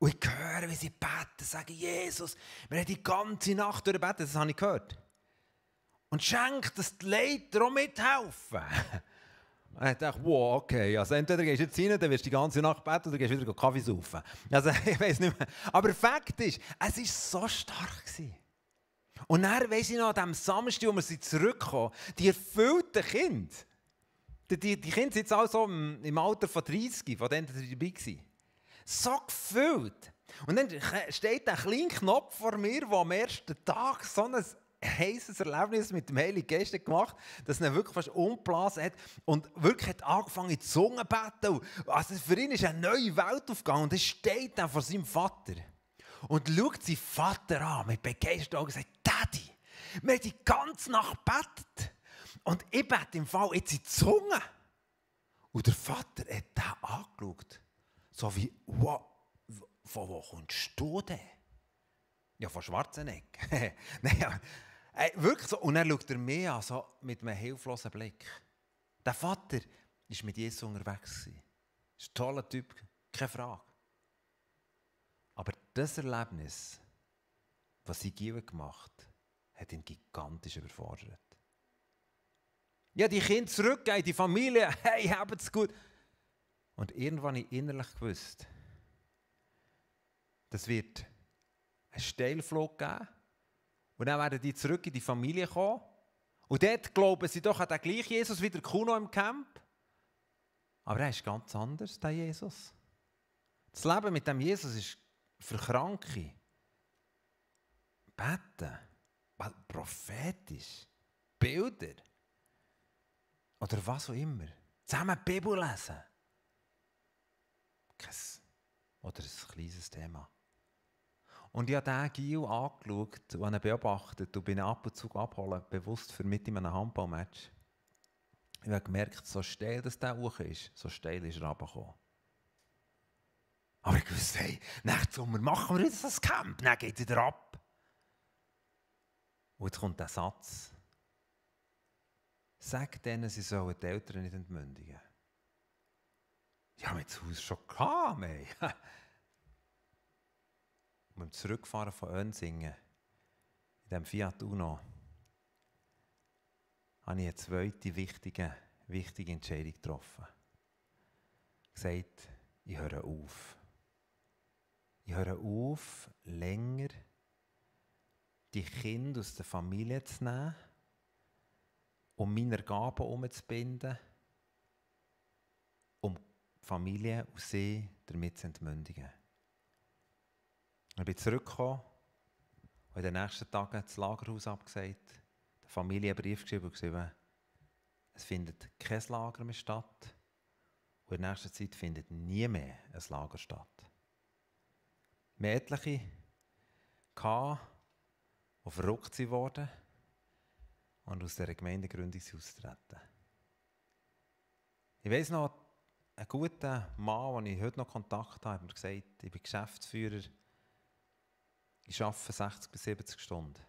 Und ich höre, wie sie beten, sagen, Jesus, wir haben die ganze Nacht durch beten, das habe ich gehört und schenkt, dass die Leute darum mithelfen. Und ich dachte, wow, okay, also entweder gehst du jetzt rein, dann wirst du die ganze Nacht beten oder gehst wieder Kaffee saufen. Also ich weiß nicht mehr. Aber Fakt ist, es war so stark. Gewesen. Und dann, weiss ich noch, an dem Samstag, wo wir sie zurückkommen, die erfüllten Kinder, die, die, Kinder sind jetzt auch so im, im Alter von 30, von denen die dabei waren, so gefüllt. Und dann steht ein kleiner Knopf vor mir, der am ersten Tag so ein heißes Erlebnis mit dem Heiligen Geist gemacht, dass er wirklich fast umblasen hat und wirklich hat angefangen in die Zunge beten. Also für ihn ist eine neue Welt aufgegangen und er steht dann vor seinem Vater und schaut seinen Vater an mit Begeisterung und sagt, Daddy, wir haben die ganze Nacht gebetet und ich bete im Fall jetzt in die Zunge. Und der Vater hat den angeschaut, so wie, wow, von wo kommst du denn? Ja, von Schwarzenegg. Nein, Hey, äh, wirklich so. Und er schaut er mich an, so mit einem hilflosen Blick. Der Vater war mit Jesus unterwegs. Gewesen. Ist ein toller Typ, keine Frage. Aber das Erlebnis, was sie Given gemacht hat ihn gigantisch überfordert. Ja, die Kinder zurückgehen, die Familie, hey, es gut. Und irgendwann habe ich innerlich gewusst, das wird einen Steilflug geben und dann werden die zurück in die Familie kommen. Und dort glauben sie doch an den gleichen Jesus wie der Kuno im Camp. Aber er ist ganz anders, der Jesus. Das Leben mit dem Jesus ist für Kranke. Beten. Prophetisch. Bilder. Oder was auch immer. Zusammen die Bibel lesen. Kein Oder ein kleines Thema. Und ich habe diesen Gil angeschaut und ihn beobachtet und bin ab und zu abholen, bewusst für mit in einem Handballmatch. Ich habe gemerkt, so steil das der hoch ist, so steil ist er runtergekommen. Aber ich wusste, hey, nächstes Sommer machen wir jetzt das Camp, dann geht wieder ab. Und jetzt kommt der Satz. Sag denen, sie sollen die Eltern nicht entmündigen. Ja, mit das Haus schon gehabt, beim Zurückfahren von Önsingen, in diesem Fiat Uno, habe ich eine zweite wichtige, wichtige Entscheidung getroffen. Ich habe Gesagt, ich höre auf. Ich höre auf, länger die Kinder aus der Familie zu nehmen, um meine Gaben umzubinden, um die Familie und sie damit zu entmündigen. Ich bin zurückgekommen und in den nächsten Tagen das Lagerhaus abgesagt, der Familie einen Brief geschrieben und geschrieben, es findet kein Lager mehr statt und in nächster Zeit findet nie mehr ein Lager statt. Mädchen hatten, die verrückt wurden und aus dieser Gemeindegründung austreten. Ich weiß noch, ein guter Mann, mit dem ich heute noch Kontakt habe, hat mir gesagt, ich bin Geschäftsführer ich arbeite 60 bis 70 Stunden.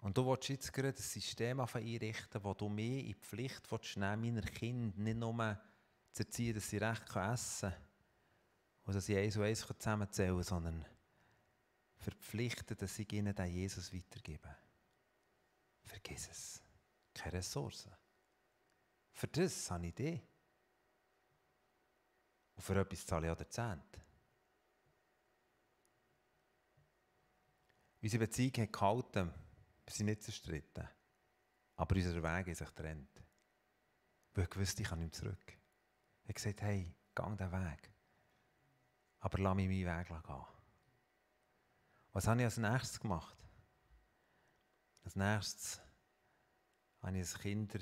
Und du willst jetzt gerade ein System einrichten, das du mir in die Pflicht willst, meiner Kinder nicht nur zu erziehen, dass sie recht essen können und dass sie eins und eins zusammenzählen können, sondern verpflichten, dass ich ihnen den Jesus weitergebe. Vergiss es. Keine Ressourcen. Für das habe ich dich. Und für etwas zahle ich auch den Zehnten. Unsere Beziehung hat gehalten. Wir sind nicht zerstritten. Aber unser Weg ist sich getrennt. Weil ich wusste, ich kann nicht zurück. Ich habe gesagt, hey, geh diesen Weg. Aber lass mich meinen Weg gehen. Was habe ich als nächstes gemacht? Als nächstes habe ich ein Kinder,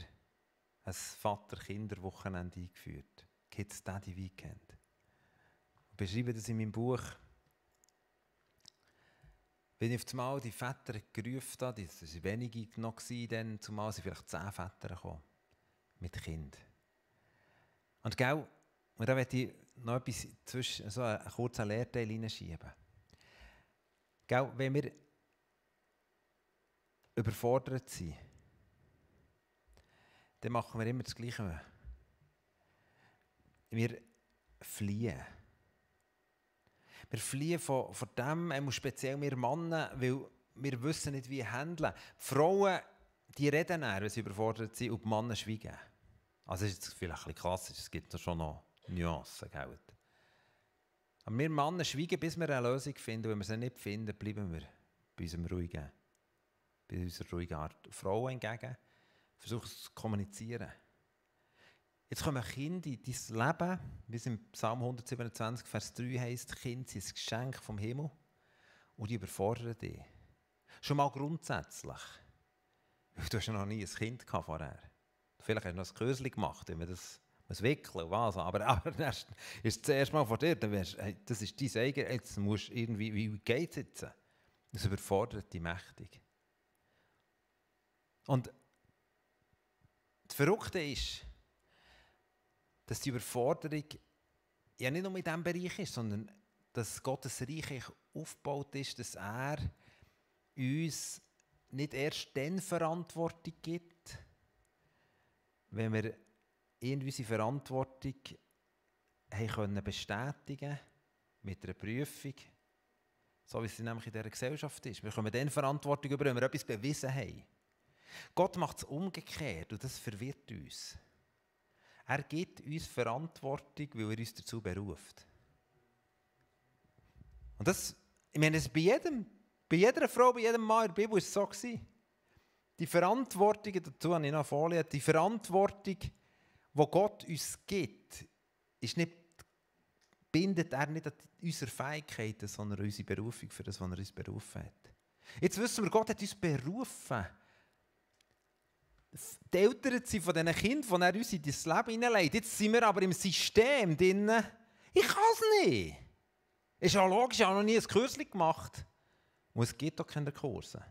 ein Vater-Kinder-Wochenende eingeführt. Kids Daddy Weekend. Ich beschreibe das in meinem Buch wenn ich auf einmal die Väter gerufen habe, das waren wenige noch, dann, zumal sind vielleicht zehn Väter gekommen. Mit Kind. Und genau, und da möchte ich noch etwas zwischen, so einen kurzen Lehrteil hineinschieben. Gell, wenn wir überfordert sind, dann machen wir immer das Gleiche. Wir fliehen wir fliehen von, von dem, speziell wir Männer, weil wir wissen nicht, wie handeln. Die Frauen, die reden eher, wenn sie überfordert sind, und die Männer schweigen. Also das ist jetzt vielleicht ein bisschen klassisch, es gibt da schon noch Nuancen, gell? Aber wir Männer schweigen, bis wir eine Lösung finden. Wenn wir sie nicht finden, bleiben wir bei unserem ruhigen, bei unserer ruhigen Art. Frauen entgegen, versuchen zu kommunizieren. Jetzt kommen Kinder in dein Leben, wie es im Psalm 127, Vers 3 heißt, Kinder sind ein Geschenk vom Himmel und die überfordern dich. Schon mal grundsätzlich. Du hast ja noch nie ein Kind gehabt vorher. Vielleicht hast du noch ein Kösli gemacht, wenn man das muss wickeln und Aber, aber erst, ist das erste Mal vor dir, dann wärst, hey, das ist dein Eigen, jetzt musst du irgendwie, wie geht sitzen. Das überfordert dich mächtig. Und das Verrückte ist, dass die Überforderung ja nicht nur in diesem Bereich ist, sondern dass Gottes Reich aufgebaut ist, dass er uns nicht erst dann Verantwortung gibt, wenn wir in unsere Verantwortung können bestätigen mit einer Prüfung, so wie es nämlich in dieser Gesellschaft ist. Wir können dann Verantwortung über, wenn wir etwas bewiesen haben. Gott macht es umgekehrt und das verwirrt uns. Er gibt uns Verantwortung, weil er uns dazu beruft. Und das, ich meine, es bei jedem, bei jeder Frau, bei jedem Mann in der Bibel war es so gewesen. Die Verantwortung, dazu habe ich noch Folie, die Verantwortung, die Gott uns gibt, ist nicht, bindet er nicht an unsere Fähigkeiten, sondern an unsere Berufung, für das, was er uns berufen hat. Jetzt wissen wir, Gott hat uns berufen die Eltern sind von diesen Kindern, die er uns in das Leben hineinlegt. Jetzt sind wir aber im System drin. Ich kann es nicht. Ist ja logisch, ich habe noch nie ein Kurs gemacht. Und es gibt doch keine Kurse,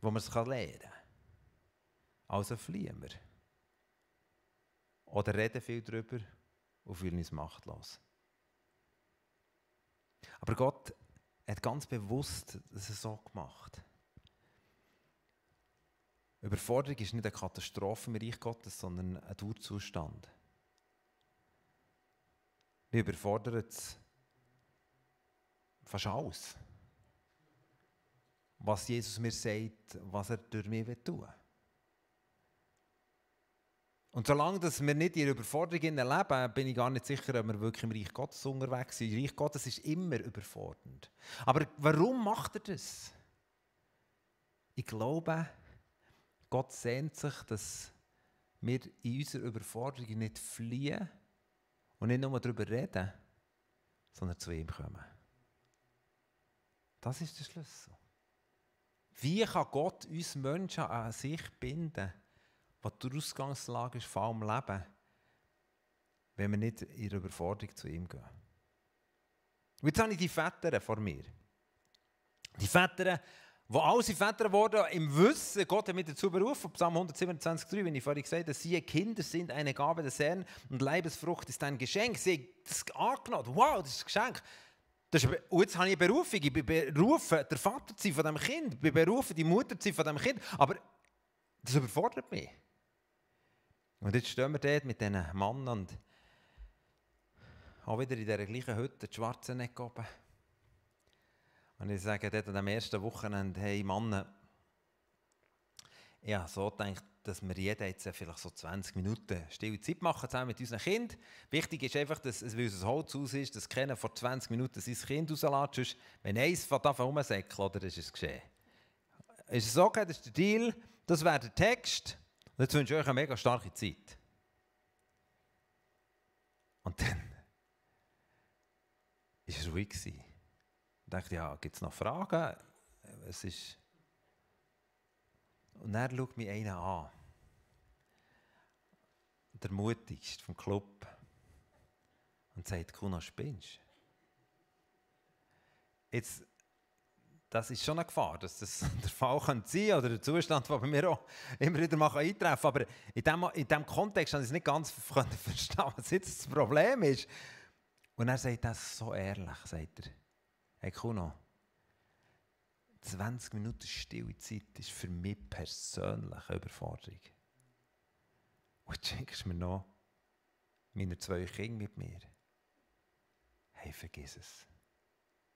wo man es lernen kann. Also fliehen wir. Oder reden viel darüber und fühlen uns machtlos. Aber Gott hat ganz bewusst das so gemacht. Überforderung ist nicht eine Katastrophe im Reich Gottes, sondern ein Dauerzustand. Wir überfordern fast alles, was Jesus mir sagt, was er durch mich tun will. Und solange dass wir nicht in Überforderung leben, bin ich gar nicht sicher, ob wir wirklich im Reich Gottes unterwegs sind. Das Reich Gottes ist immer überfordernd. Aber warum macht er das? Ich glaube, Gott sehnt sich, dass wir in unserer Überforderung nicht fliehen und nicht nur darüber reden, sondern zu ihm kommen. Das ist der Schlüssel. Wie kann Gott uns Menschen an sich binden, was die Ausgangslage ist vor allem Leben, wenn wir nicht in der Überforderung zu ihm gehen? Und jetzt habe ich die Väter vor mir. Die Väter wo alle sind Väter wurden, im Wissen, Gott hat mich dazu berufen, Psalm 127,3, wenn ich vorhin gesagt habe, siehe, Kinder sind eine Gabe des Herrn und Leibesfrucht ist ein Geschenk. Sie haben das angenommen, wow, das ist ein Geschenk. Das ist, und jetzt habe ich eine Berufung, ich bin berufen, der Vater zu sein von diesem Kind, ich bin berufen, die Mutter zu sein von diesem Kind, aber das überfordert mich. Und jetzt stehen wir dort mit diesem Mann und auch wieder in dieser gleichen Hütte, die Schwarzenegger oben. Und ich sage dort am ersten Wochenende, hey Mann, ja, so denkt, dass wir jeder jetzt vielleicht so 20 Minuten stille Zeit machen zusammen mit unseren Kind. Wichtig ist einfach, dass es, weil unser Holzhaus ist, dass keiner vor 20 Minuten sein Kind rauslässt. wenn eins von davon rumsäckelt, oder ist es geschehen. Ist es okay? Das ist der Deal. Das wäre der Text. Und jetzt wünsche ich euch eine mega starke Zeit. Und dann war es ruhig. Gewesen dachte, ja, gibt es noch Fragen? Es ist und er schaut mich einer an. Der mutigste vom Club. Und sagt, Kuno, spinnst Jetzt, das ist schon eine Gefahr, dass das der Fall sein könnte oder der Zustand, den wir auch immer wieder mal eintreffen Aber in diesem in dem Kontext konnte ich es nicht ganz verstehen, was jetzt das Problem ist. Und er sagt das so ehrlich, sagt er. Hey Kuno, 20 Minuten stille Zeit ist für mich persönlich eine Überforderung. Und schenkst mir noch meine zwei Kinder mit mir. Hey, vergiss es.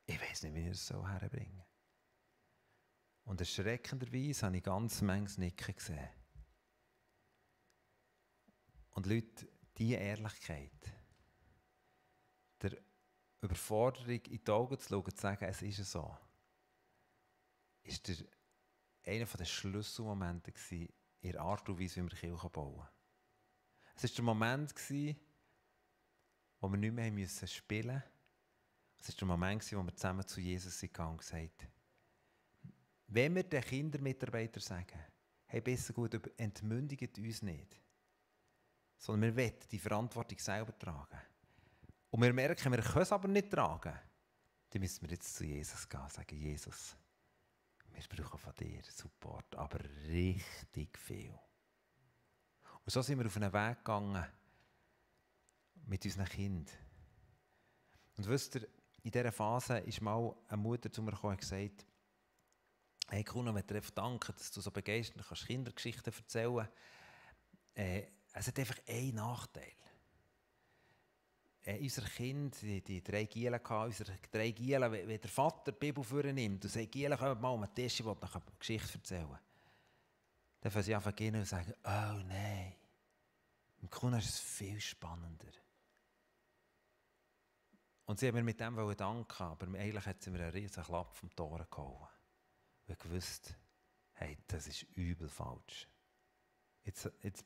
Ich weiß nicht, wie ich es so herbringen Und erschreckenderweise habe ich ganz Menge Nicken gesehen. Und Leute, diese Ehrlichkeit, der Überforderung in die Augen zu schauen, zu sagen, es ist so, ist der, einer der Schlüsselmomente in der Art und Weise, wie wir Kirche bauen. Es war der Moment, wo wir nicht mehr müssen spielen mussten. Es war der Moment, wo wir zusammen zu Jesus gegangen und gesagt wenn wir den Kindermitarbeitern sagen, hey, besser gut, entmündigt uns nicht, sondern wir wollen die Verantwortung selber tragen und wir merken, wir können es aber nicht tragen, dann müssen wir jetzt zu Jesus gehen und sagen, Jesus, wir brauchen von dir Support, aber richtig viel. Und so sind wir auf einen Weg gegangen mit unseren Kind. Und wisst ihr, in dieser Phase ist mal eine Mutter zu mir gekommen und gesagt, hey Kuno, wir treffen danken, dass du so begeistert kannst Kindergeschichten erzählen. Äh, es hat einfach einen Nachteil. Äh, unser Kind, die, die drei Gielen, unsere drei Gielen, wenn, der Vater die Bibel vornimmt und sagt, Gielen, komm mal um den Tisch, ich will noch eine Geschichte erzählen. Dann fangen sie einfach gehen und sagen, oh nein, im Grunde ist es viel spannender. Und sie haben mir mit dem danken, aber eigentlich hat sie mir einen riesen Klapp vom Tor gehauen. Weil ich wusste, hey, das ist übel falsch. Jetzt, jetzt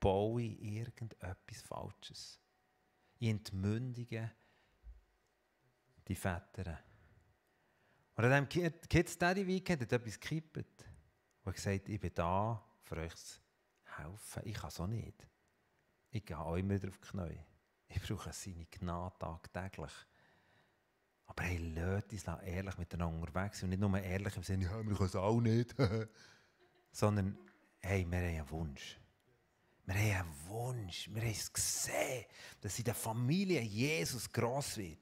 baue ich irgendetwas Falsches. entmündigen die Väter. Und an diesem Kids Daddy Weekend hat etwas gekippt. Und er gesagt, ich bin da, für euch zu helfen. Ich kann es auch nicht. Ich gehe auch immer drauf die Knie. Ich brauche seine Gnade tagtäglich. Aber hey, lasst uns ehrlich miteinander weg sein. Und nicht nur ehrlich im Sinne, ja, wir können es auch nicht. Sondern, hey, wir haben einen Wunsch. Wir haben einen Wunsch. Wir haben es gesehen, dass in der Familie Jesus gross wird.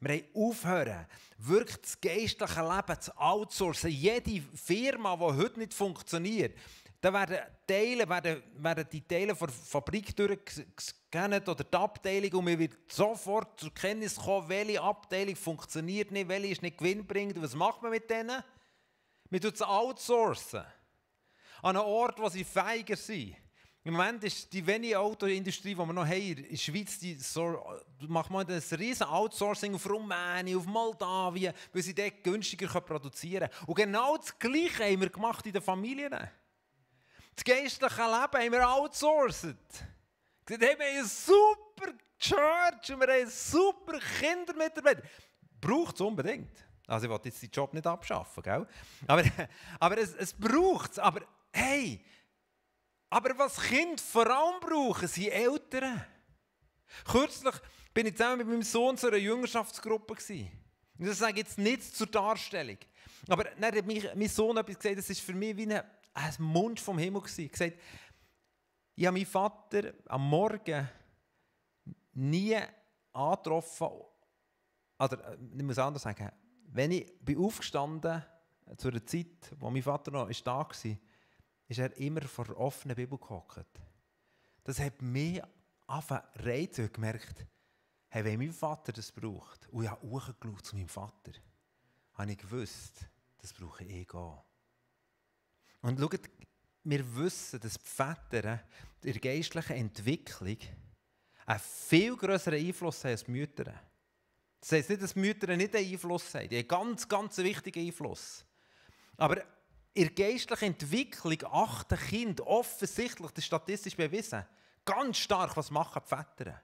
Wir haben aufhören, wirklich das geistliche Leben zu outsourcen. Jede Firma, die heute nicht funktioniert, da werden Teile, werden, werden die Teile von der Fabrik durchgescannt oder die Abteilung und man wird sofort zur Kenntnis kommen, welche Abteilung funktioniert nicht, welche ist nicht gewinnbringend. Was macht man mit denen? Man tut es outsourcen. An einem Ort, wo sie feiger sind. Im Moment ist die wenige Autoindustrie, die wir noch haben in der Schweiz, die so, macht man ein riesen Outsourcing auf Rumänien, auf Moldawien, weil sie dort günstiger produzieren können. Und genau das Gleiche haben wir gemacht in den Familien. Das geistliche Leben haben wir outsourced. Wir haben eine super Church und wir haben super Kindermitarbeiter. Braucht es unbedingt. Also ich wollte jetzt den Job nicht abschaffen, gell? Aber, aber es, es braucht es. Aber hey, aber was Kinder vor allem brauchen, sind Eltern. Kürzlich bin ich zusammen mit meinem Sohn zu einer Jüngerschaftsgruppe. Gewesen. Und das sage ich jetzt nicht zur Darstellung. Aber dann hat mich, mein Sohn etwas gesagt, das war für mich wie ein, ein Mund vom Himmel. Gewesen. gesagt, ich habe meinen Vater am Morgen nie angetroffen. Oder äh, ich muss anders sagen, wenn ich bin aufgestanden zu der Zeit, wo mein Vater noch da war, ist er immer vor der offenen Bibel gehockt. Das hat mich anfangs reizen und gemerkt, hey, wenn mein Vater das braucht, und ich habe zu meinem Vater, habe ich gewusst, das brauche ich auch. Eh und schaut, wir wissen, dass die Väter in der geistlichen Entwicklung einen viel größeren Einfluss haben als die Mütter. Das heisst nicht, dass die Mütter nicht einen Einfluss haben. Die haben einen ganz, ganz wichtigen Einfluss. Aber in geistlicher Entwicklung achten Kind offensichtlich, das ist statistisch bewiesen, ganz stark, was machen die Väter.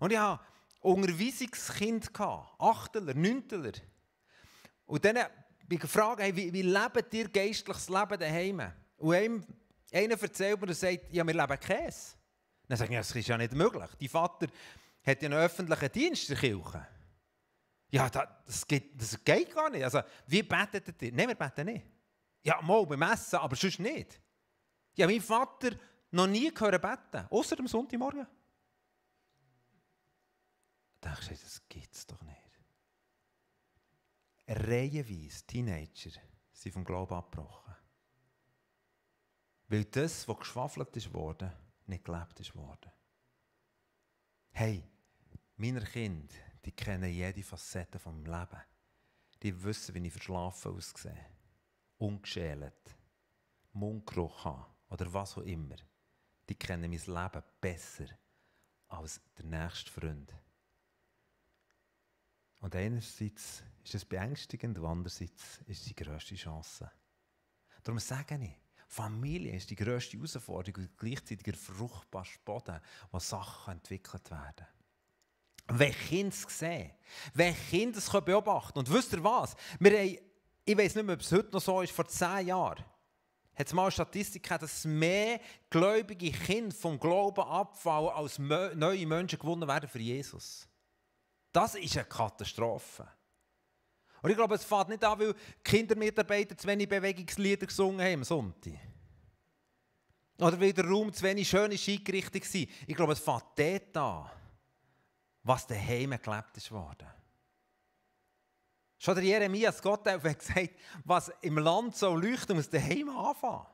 Und ich hatte Unterweisungskinder, Achteler, Neunteler. Und dann habe ich gefragt, hey, wie, wie lebt ihr geistliches Leben daheim? Und einem, einer erzählt mir und sagt, ja, wir leben Käse. Dann sage ich, ja, das ist ja nicht möglich. Die Vater hat ja einen öffentlichen Dienst in der Kirche. Ja, das, das, geht, das geht gar nicht. Also, wie betet ihr? Nein, wir beten nicht. Ja, mal beim Essen, aber sonst nicht. Ich habe meinen Vater noch nie gehört beten, außer am Sonntagmorgen. Da dachte ich, das gibt es doch nicht. Reihenweise Teenager sind vom Glauben abgebrochen. Weil das, was geschwafelt ist worden, nicht gelebt ist worden. Hey, meine Kinder, die kennen jede Facette vom Leben. Die wissen, wie ich verschlafen aussehe ungeschält, Mundgeruch haben oder was auch immer, die kennen mein Leben besser als der nächste Freund. Und einerseits ist es beängstigend, und andererseits ist es die grösste Chance. Darum sage ich, Familie ist die grösste Herausforderung und gleichzeitig ein fruchtbarste Boden, wo Sachen entwickelt werden. Wenn Kinder es sehen, wenn Kinder es beobachten können. Und wisst ihr was? Wir haben ich weiß nicht mehr, ob es heute noch so ist, vor zehn Jahren hat es mal eine Statistik gehabt, dass mehr gläubige Kinder vom Glauben abfallen, als neue Menschen gewonnen werden für Jesus. Das ist eine Katastrophe. Und ich glaube, es fängt nicht an, weil Kindermitarbeiter zu wenig Bewegungslieder gesungen haben am Sonntag. Oder weil der Raum zu wenig schön ist eingerichtet war. Ich glaube, es fängt dort an, was daheim gelebt ist worden. Schon der Jeremias Gott auf hat gesagt, was im Land so leuchtet, muss daheim anfangen.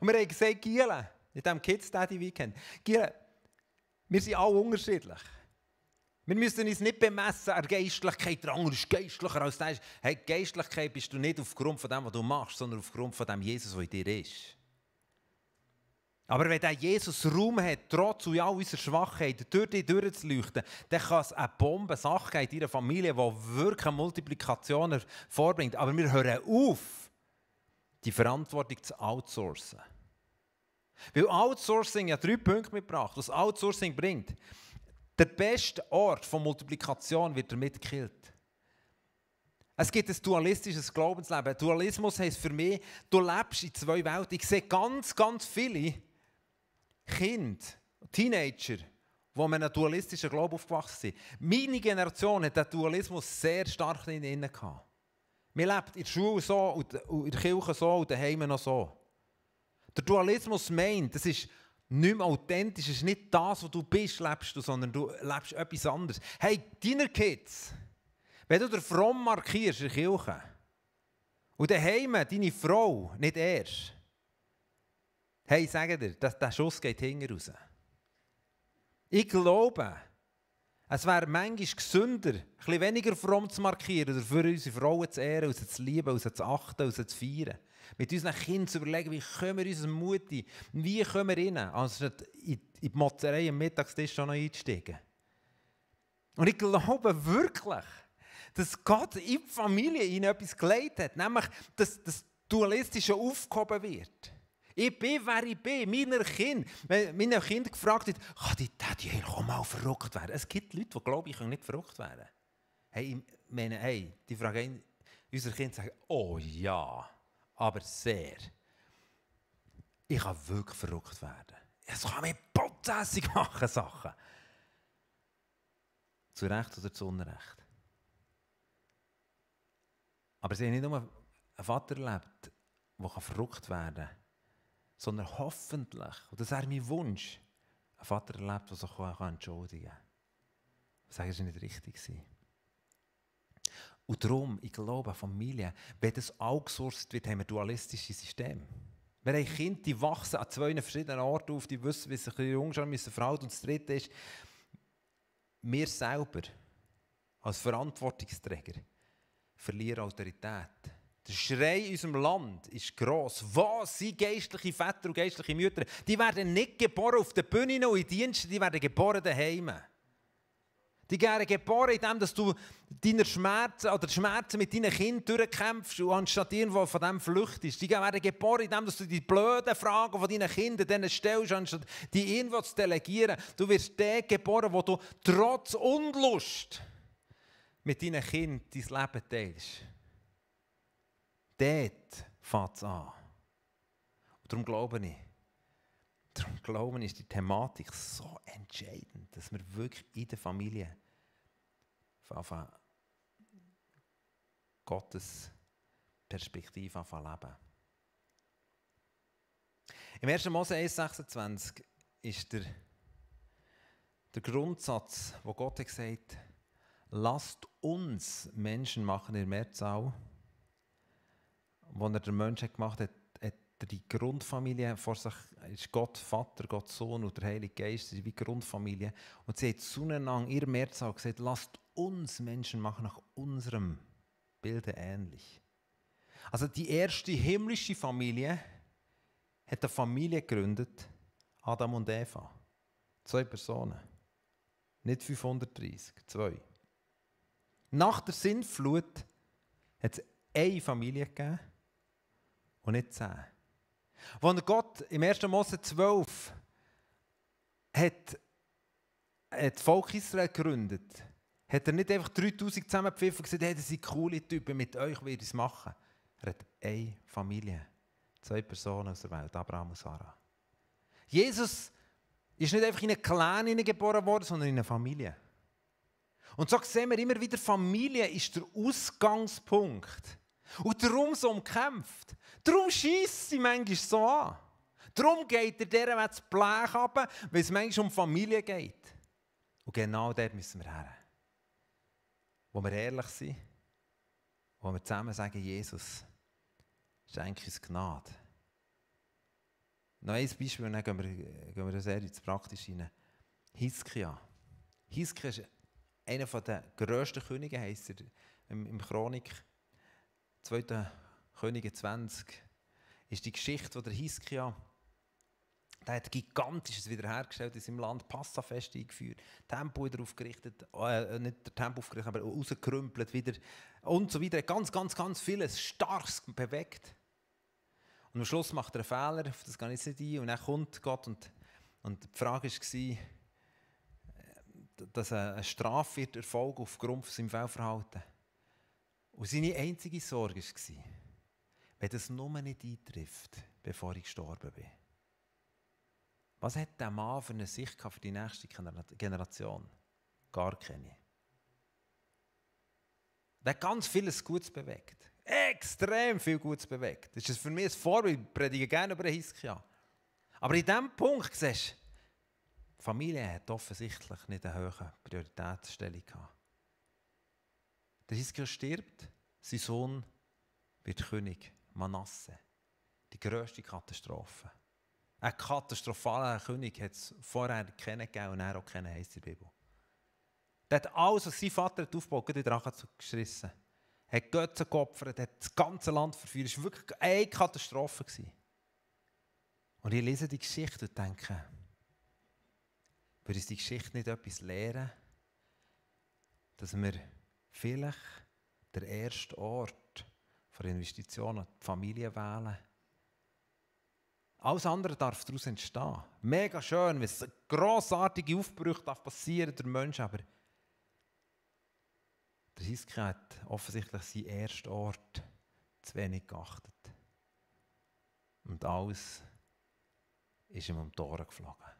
Und wir haben gesagt, Giele, in diesem Kids Daddy Weekend, Giele, wir sind alle unterschiedlich. Wir müssen uns nicht bemessen an Geistlichkeit. Der andere ist geistlicher als der. Hey, Geistlichkeit bist du nicht aufgrund von dem, was du machst, sondern aufgrund von dem Jesus, der in dir ist. Aber wenn der Jesus Raum hat, trotz all unserer Schwachheit durch dich durchzuleuchten, dann kann es eine Bombe Sache geben in deiner Familie, die wirklich eine Multiplikation hervorbringt. Aber wir hören auf, die Verantwortung zu outsourcen. Weil Outsourcing ja drei Punkte mitbracht, was Outsourcing bringt. Der beste Ort von Multiplikation wird damit gekillt. Es gibt ein dualistisches Glaubensleben. Dualismus heißt für mich, du lebst in zwei Welten. Ich sehe ganz, ganz viele, Kinder, Teenager, die mit einem dualistischen Glauben aufgewachsen sind. Meine Generation hat den Dualismus sehr stark in ihnen gehabt. Wir leben in der Schule so, und in der Kirche so und daheim noch so. Der Dualismus meint, das ist nicht mehr authentisch, es ist nicht das, was du bist, lebst du, sondern du lebst etwas anderes. Hey, deine Kids, wenn du den Fromm markierst in der Kirche und daheim deine Frau nicht erst, Hey, sage dir, das, der Schuss geht hinten raus. Ich glaube, es wäre manchmal gesünder, ein bisschen weniger fromm zu markieren oder für unsere Frauen zu ehren, uns zu lieben, uns zu achten, uns zu feiern. Mit unseren Kindern zu überlegen, wie können wir unseren Mut ein, wie können wir rein, anstatt in die Motzerei am Mittagstisch schon noch einzusteigen. Und ich glaube wirklich, dass Gott in die Familie ihnen etwas geleitet hat, nämlich, dass das Dualistische aufgehoben wird. Ich bin, wer ich bin. Meiner Kind, wenn meine Kinder gefragt eh, hat, kann die Daddy komm mal verrückt werden? Es gibt Leute, die glauben, ich kann nicht verrückt werden. Hey, ich meine, hey, die Frage, unser Kind sagt, oh ja, aber sehr. Ich kann wirklich verrückt werden. Es kann mir prozessig machen, Sachen. Zu Recht oder zu Unrecht. Aber sie haben nicht nur einen Vater erlebt, der verrückt werden kann. sondern hoffentlich, und das wäre mein Wunsch, ein Vater erlebt, der sich auch entschuldigen kann. Sagen sie nicht richtig sein. Und darum, ich glaube, Familie, wenn das outgesourced wird, haben wir dualistische System. Wir haben Kinder, die wachsen an zwei verschiedenen Orten auf, die wissen, wie sich jung schon müssen verhalten. Und das Dritte ist, wir selber als Verantwortungsträger verlieren Autorität der Schrei in unserem Land ist gross. Was sind geistliche Väter und geistliche Mütter? Die werden nicht geboren auf der Bühne noch in Diensten, die werden geboren daheim. Die werden geboren, indem du deine Schmerzen oder Schmerzen mit deinen Kindern durchkämpfst und anstatt irgendwo von dem flüchtest. Die werden geboren, indem du die blöden Fragen von deinen Kindern denen stellst, anstatt die irgendwo zu delegieren. Du wirst der geboren, wo du trotz Unlust mit deinen Kindern dein Leben teilst. Dort fängt es an. Und darum glaube ich, darum glaube ich, ist die Thematik so entscheidend, dass wir wirklich in der Familie anfangen, Gottes Perspektive anfangen leben. Im 1. Mose 1,26 ist der, der Grundsatz, wo Gott hat gesagt hat, lasst uns Menschen machen in der Mehrzahl, wo er den Menschen gemacht hat, hat er die Grundfamilie vor sich, ist Gott Vater, Gott Sohn und der Heilige Geist, das ist wie Grundfamilie. Und sie hat zueinander, ihr Mehrzahl gesagt, lasst uns Menschen machen nach unserem Bilde ähnlich. Also die erste himmlische Familie hat eine Familie gegründet, Adam und Eva. Zwei Personen. Nicht 530, zwei. Nach der Sintflut hat es eine Familie gegeben und nicht 10. Als Gott im 1. Mose 12 hat, hat Volk Israel gegründet hat er nicht einfach 3000 zusammengepfiffen und gesagt, hey, das sind coole Typen, mit euch werde ich es machen. Er hat eine Familie, zwei Personen aus der Welt, Abraham und Sarah. Jesus ist nicht einfach in einen Clan geboren worden, sondern in eine Familie. Und so sehen wir immer wieder, Familie ist der Ausgangspunkt und darum so umkämpft. Darum schießt sie manchmal so an. Darum geht er deren das Blech ab, weil es manchmal um Familie geht. Und genau dort müssen wir her. Wo wir ehrlich sind, wo wir zusammen sagen, Jesus, schenke uns Gnade. Noch ein Beispiel, dann gehen wir, gehen wir sehr ins Praktische rein. Hiskia. Hiskia ist einer der grössten Könige, heisst er im, im Chronik. 2. Könige 20 ist die Geschichte, wo der Hiskia der hat gigantisches wiederhergestellt in seinem Land, Passafest eingeführt, Tempo wieder aufgerichtet, äh, äh nicht der Tempo aufgerichtet, aber rausgerümpelt wieder und so weiter. Ganz, ganz, ganz vieles Starkes bewegt. Und am Schluss macht er einen Fehler, das kann ich nicht ein, und dann kommt Gott und, und die Frage war, äh, dass eine Strafe wird erfolgen aufgrund von seinem Fehlverhalten. Und seine einzige Sorge war, wenn das nur nicht eintrifft, bevor ich gestorben bin. Was hat der Mann für eine Sicht für die nächste Generation? Gar keine. Der hat ganz vieles Gutes bewegt. Extrem viel Gutes bewegt. Das ist für mich ein Vorbild. Ich predige gerne über Hiskia. Aber in diesem Punkt siehst du, die Familie hat offensichtlich nicht eine hohe Prioritätsstellung gehabt. Der Hiskia stirbt, sein Sohn wird König, Manasse. Die grösste Katastrophe. Ein katastrophaler König hat es vorher kennengelernt und er auch kennen, heisst in der Bibel. Der hat alles, was sein Vater hat aufgebaut hat, in den Drachen geschrissen. Hat Götzen geopfert, hat das ganze Land verführt. Es war wirklich eine Katastrophe. Und ich lese die Geschichte und denke, würde uns die Geschichte nicht etwas lehren, dass wir vielleicht der erste Ort für Investitionen die Familie wählen. Alles andere darf daraus entstehen. Mega schön, wenn es grossartige Aufbrüche darf passieren der Mensch, aber der Hiskia hat offensichtlich seinen ersten Ort zu wenig geachtet. Und alles ist ihm um die Ohren geflogen.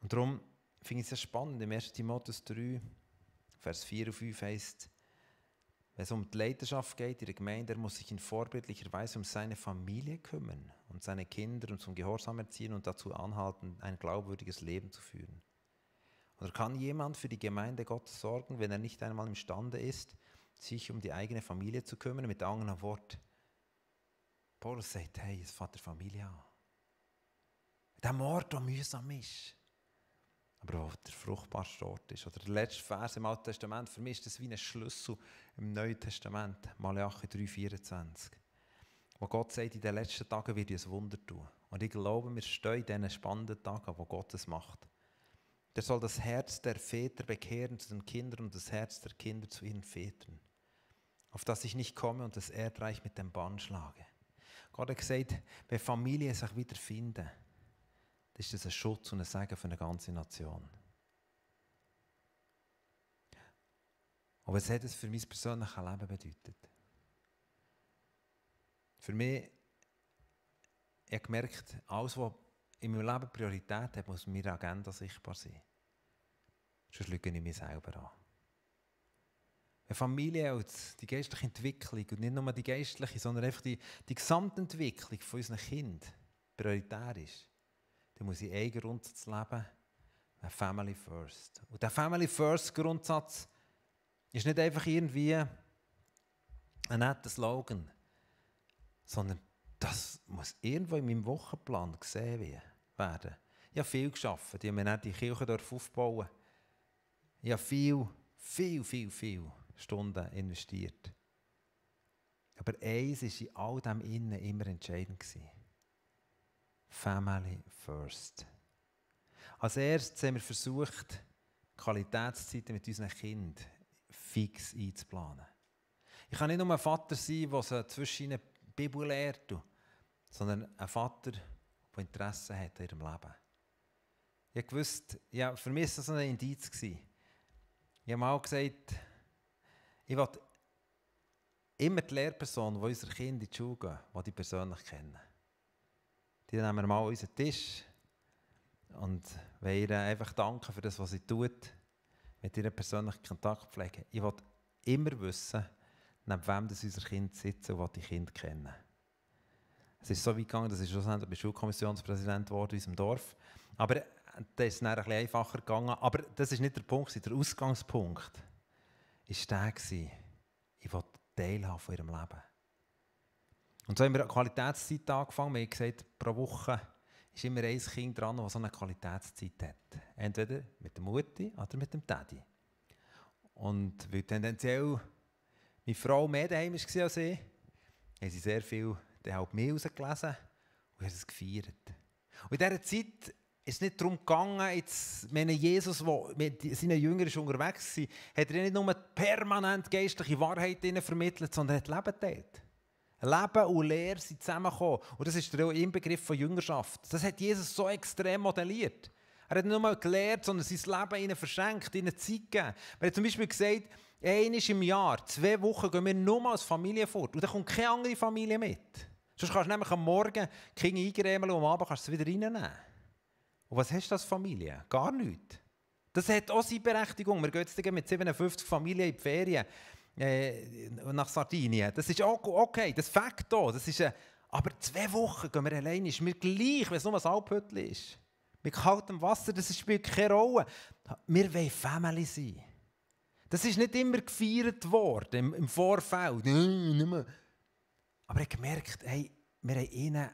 Und darum finde ich es sehr spannend, im 1. Timotheus 3, Vers 4 und 5 heißt, wenn es um die Leiterschaft geht in der Gemeinde, er muss sich in vorbildlicher Weise um seine Familie kümmern und seine Kinder und zum Gehorsam erziehen und dazu anhalten, ein glaubwürdiges Leben zu führen. Oder kann jemand für die Gemeinde Gottes sorgen, wenn er nicht einmal imstande ist, sich um die eigene Familie zu kümmern? Mit anderen Wort, Paulus sagt, hey, es fängt der Familie an. Der Mord, der mühsam ist aber auch der fruchtbarste Ort ist. Oder der letzte Vers im Alten Testament, für mich ist das wie ein Schlüssel im Neuen Testament, Malachi 3,24, wo Gott sagt, in den letzten Tagen wird ich ein Wunder tun. Und ich glaube, wir stehen in diesen spannenden Tagen, wo Gott es macht. Der soll das Herz der Väter bekehren zu den Kindern und das Herz der Kinder zu ihren Vätern, auf das ich nicht komme und das Erdreich mit dem Bann schlage. Gott hat gesagt, wenn Familien sich wiederfinden, dann ist das ein Schutz und ein Segen für eine ganze Nation. Aber was hat das für mein persönliches Leben bedeutet? Für mich, ich habe gemerkt, alles, was in meinem Leben Priorität hat, muss in meiner Agenda sichtbar sein. Sonst lüge ich mich selber an. Eine Familie und die geistliche Entwicklung, und nicht nur die geistliche, sondern einfach die, die Gesamtentwicklung von unseren Kind prioritär ist, dann muss ich einen Grundsatz leben, ein Family First. Und der Family First Grundsatz ist nicht einfach irgendwie ein netter Slogan, sondern das muss irgendwo in meinem Wochenplan gesehen werden. Ich habe viel geschafft, ich habe mir die Kirche aufbauen. Ich habe viel, viel, viel, viel Stunden investiert. Aber eins war in all dem Innen immer entscheidend. Gewesen. Family first. Als erstes haben wir versucht, Qualitätszeiten mit unseren Kindern fix einzuplanen. Ich kann nicht nur ein Vater sein, der so zwischen ihnen Bibel lehrt, sondern ein Vater, der Interesse hat an ihrem Leben. Ich wusste, ja, für mich war das ein Indiz. Ich habe mal gesagt, ich will immer die Lehrperson, die unser Kind in die Schule gehen, die ich persönlich kennen die nehmen wir mal unseren Tisch und wollen ihr einfach danken für das, was sie tut, mit ihrer persönlichen Kontaktpflege. Ich will immer wissen, neben wem das unser Kind sitzt und die Kinder kennen. Es ist so weit gegangen, dass ich schlussendlich Schulkommissionspräsident wurde in unserem Dorf. Aber äh, das ist dann ein bisschen einfacher gegangen. Aber das ist nicht der Punkt, der Ausgangspunkt war der, gewesen. ich wollte Teil haben von ihrem Leben. Und so haben wir eine Qualitätszeit angefangen. Wir haben gesagt, pro Woche ist immer ein Kind dran, das so eine Qualitätszeit hat. Entweder mit der Mutti oder mit dem Daddy. Und weil tendenziell meine Frau mehr daheim war als ich, haben sie sehr viel halt mehr rausgelesen und hat es gefeiert. Und in dieser Zeit ist es nicht darum gegangen, jetzt, meine Jesus, der mit seinen Jüngern ist unterwegs war, hat er nicht nur permanent geistliche Wahrheit vermittelt, sondern hat Leben geteilt. Leben und Lehre sind zusammengekommen. Und das ist der Inbegriff von Jüngerschaft. Das hat Jesus so extrem modelliert. Er hat nicht nur gelehrt, sondern sein Leben ihnen verschenkt, ihnen Zeit gegeben. Er hat zum Beispiel gesagt, einmal im Jahr, zwei Wochen, gehen wir nur als Familie fort. Und dann kommt keine andere Familie mit. Sonst kannst du nämlich am Morgen die Kinder eingrämeln und am Abend kannst du sie wieder reinnehmen. Und was hast du als Familie? Gar nichts. Das hat auch seine Berechtigung. Wir gehen jetzt mit 57 Familien in die Ferien. Äh, äh, nach Sardinien. Das ist auch okay, das Fakt da. Das äh, aber zwei Wochen gehen wir allein, ist mir gleich, wenn es nur ein Alphütchen ist. Mit kaltem Wasser, das spielt keine Rolle. Wir wollen Family sein. Das ist nicht immer gefeiert worden im, im Vorfeld. Aber ich gemerkt, hey, wir haben ihnen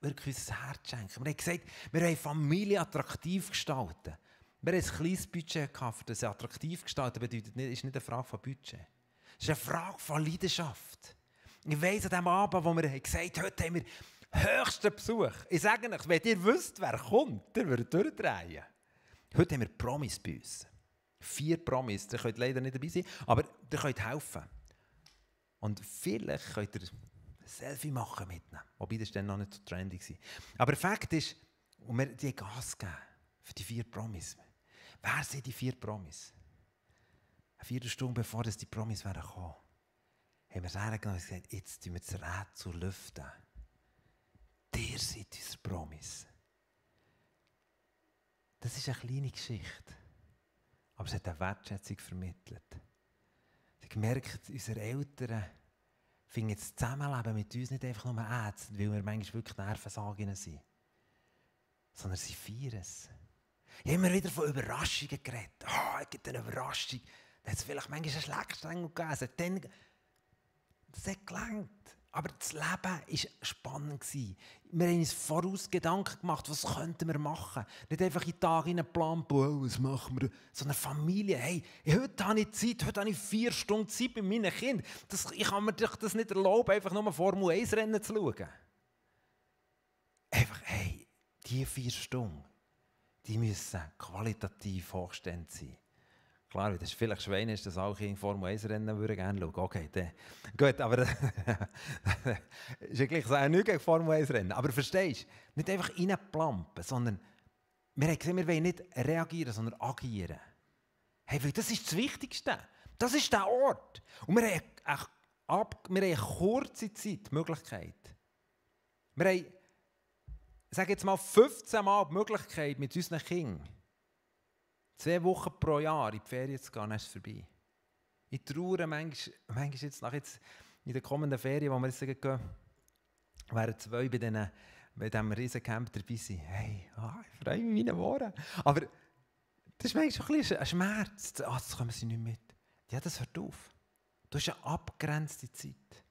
wirklich unser Herz geschenkt. Wir haben gesagt, wir wollen Familie attraktiv gestalten. Wir hatten ein kleines Budget, für das attraktiv gestaltet bedeutet es ist nicht eine Frage von Budget. Es ist eine Frage von Leidenschaft. Ich weiss an dem Abend, wo wir gesagt haben, heute haben wir höchsten Besuch. Ich sage euch, wenn ihr wüsst, wer kommt, ihr würdet durchdrehen. Heute haben wir Promis bei uns. Vier Promis. Ihr könnt leider nicht dabei sein, aber ihr könnt helfen. Und vielleicht könnt ihr ein Selfie machen mit ihnen. Wobei das dann noch nicht so trendy war. Aber Fakt ist, und wir die Gas geben für die vier Promis. Wer sind die vier Promis? Eine Viertelstunde bevor das die Promis wären haben wir es sagen und gesagt, jetzt tun wir das Rad zu Lüften. Der seid unsere Promis. Das ist eine kleine Geschichte, aber es hat eine Wertschätzung vermittelt. Sie haben gemerkt, unsere Eltern fingen das Zusammenleben mit uns nicht einfach nur Ärzte, weil wir manchmal wirklich Nervensagen sind, sondern sie feiern es. Ich habe immer wieder von Überraschungen geredet. Oh, es gibt eine Überraschung. Dann hat es vielleicht manchmal einen Schleckstrengel gegeben. Also dann das hat gelangt. Aber das Leben war spannend. Wir haben uns voraus Gedanken gemacht, was könnten wir machen. Nicht einfach in den Tag in einen Plan, was machen wir, sondern Familie. Hey, heute habe ich Zeit, heute habe ich vier Stunden Zeit bei meinen Kindern. ich kann mir das nicht erlauben, einfach nur Formel 1 Rennen zu schauen. Einfach, hey, die vier Stunden die müssen qualitativ hochstehend sein. Klar, das ist vielleicht Schwein ist, dass auch in Formel 1 Rennen würde gerne schauen. Okay, dann. gut, aber das ist ja gleich so nichts gegen Formel 1 Rennen. Aber verstehst du, nicht einfach reinplampen, sondern wir haben gesehen, wir wollen nicht reagieren, sondern agieren. Hey, weil das ist das Wichtigste. Das ist der Ort. Und wir haben, ab, wir haben eine kurze Zeit die Möglichkeit. Wir haben sage jetzt mal 15 Mal die Möglichkeit, mit unseren Kindern zwei Wochen pro Jahr in die Ferien zu gehen, dann ist es vorbei. Ich traue manchmal, manchmal jetzt nach jetzt in den kommenden Ferien, wo wir jetzt gehen, wären zwei bei, denen, bei diesem Riesencamp dabei sind. Hey, oh, ich freue mich meine Worte. Aber das ist manchmal schon ein bisschen ein Schmerz. Ah, oh, das kommen sie nicht mit. Ja, das hört auf. Du hast eine abgrenzte Zeit.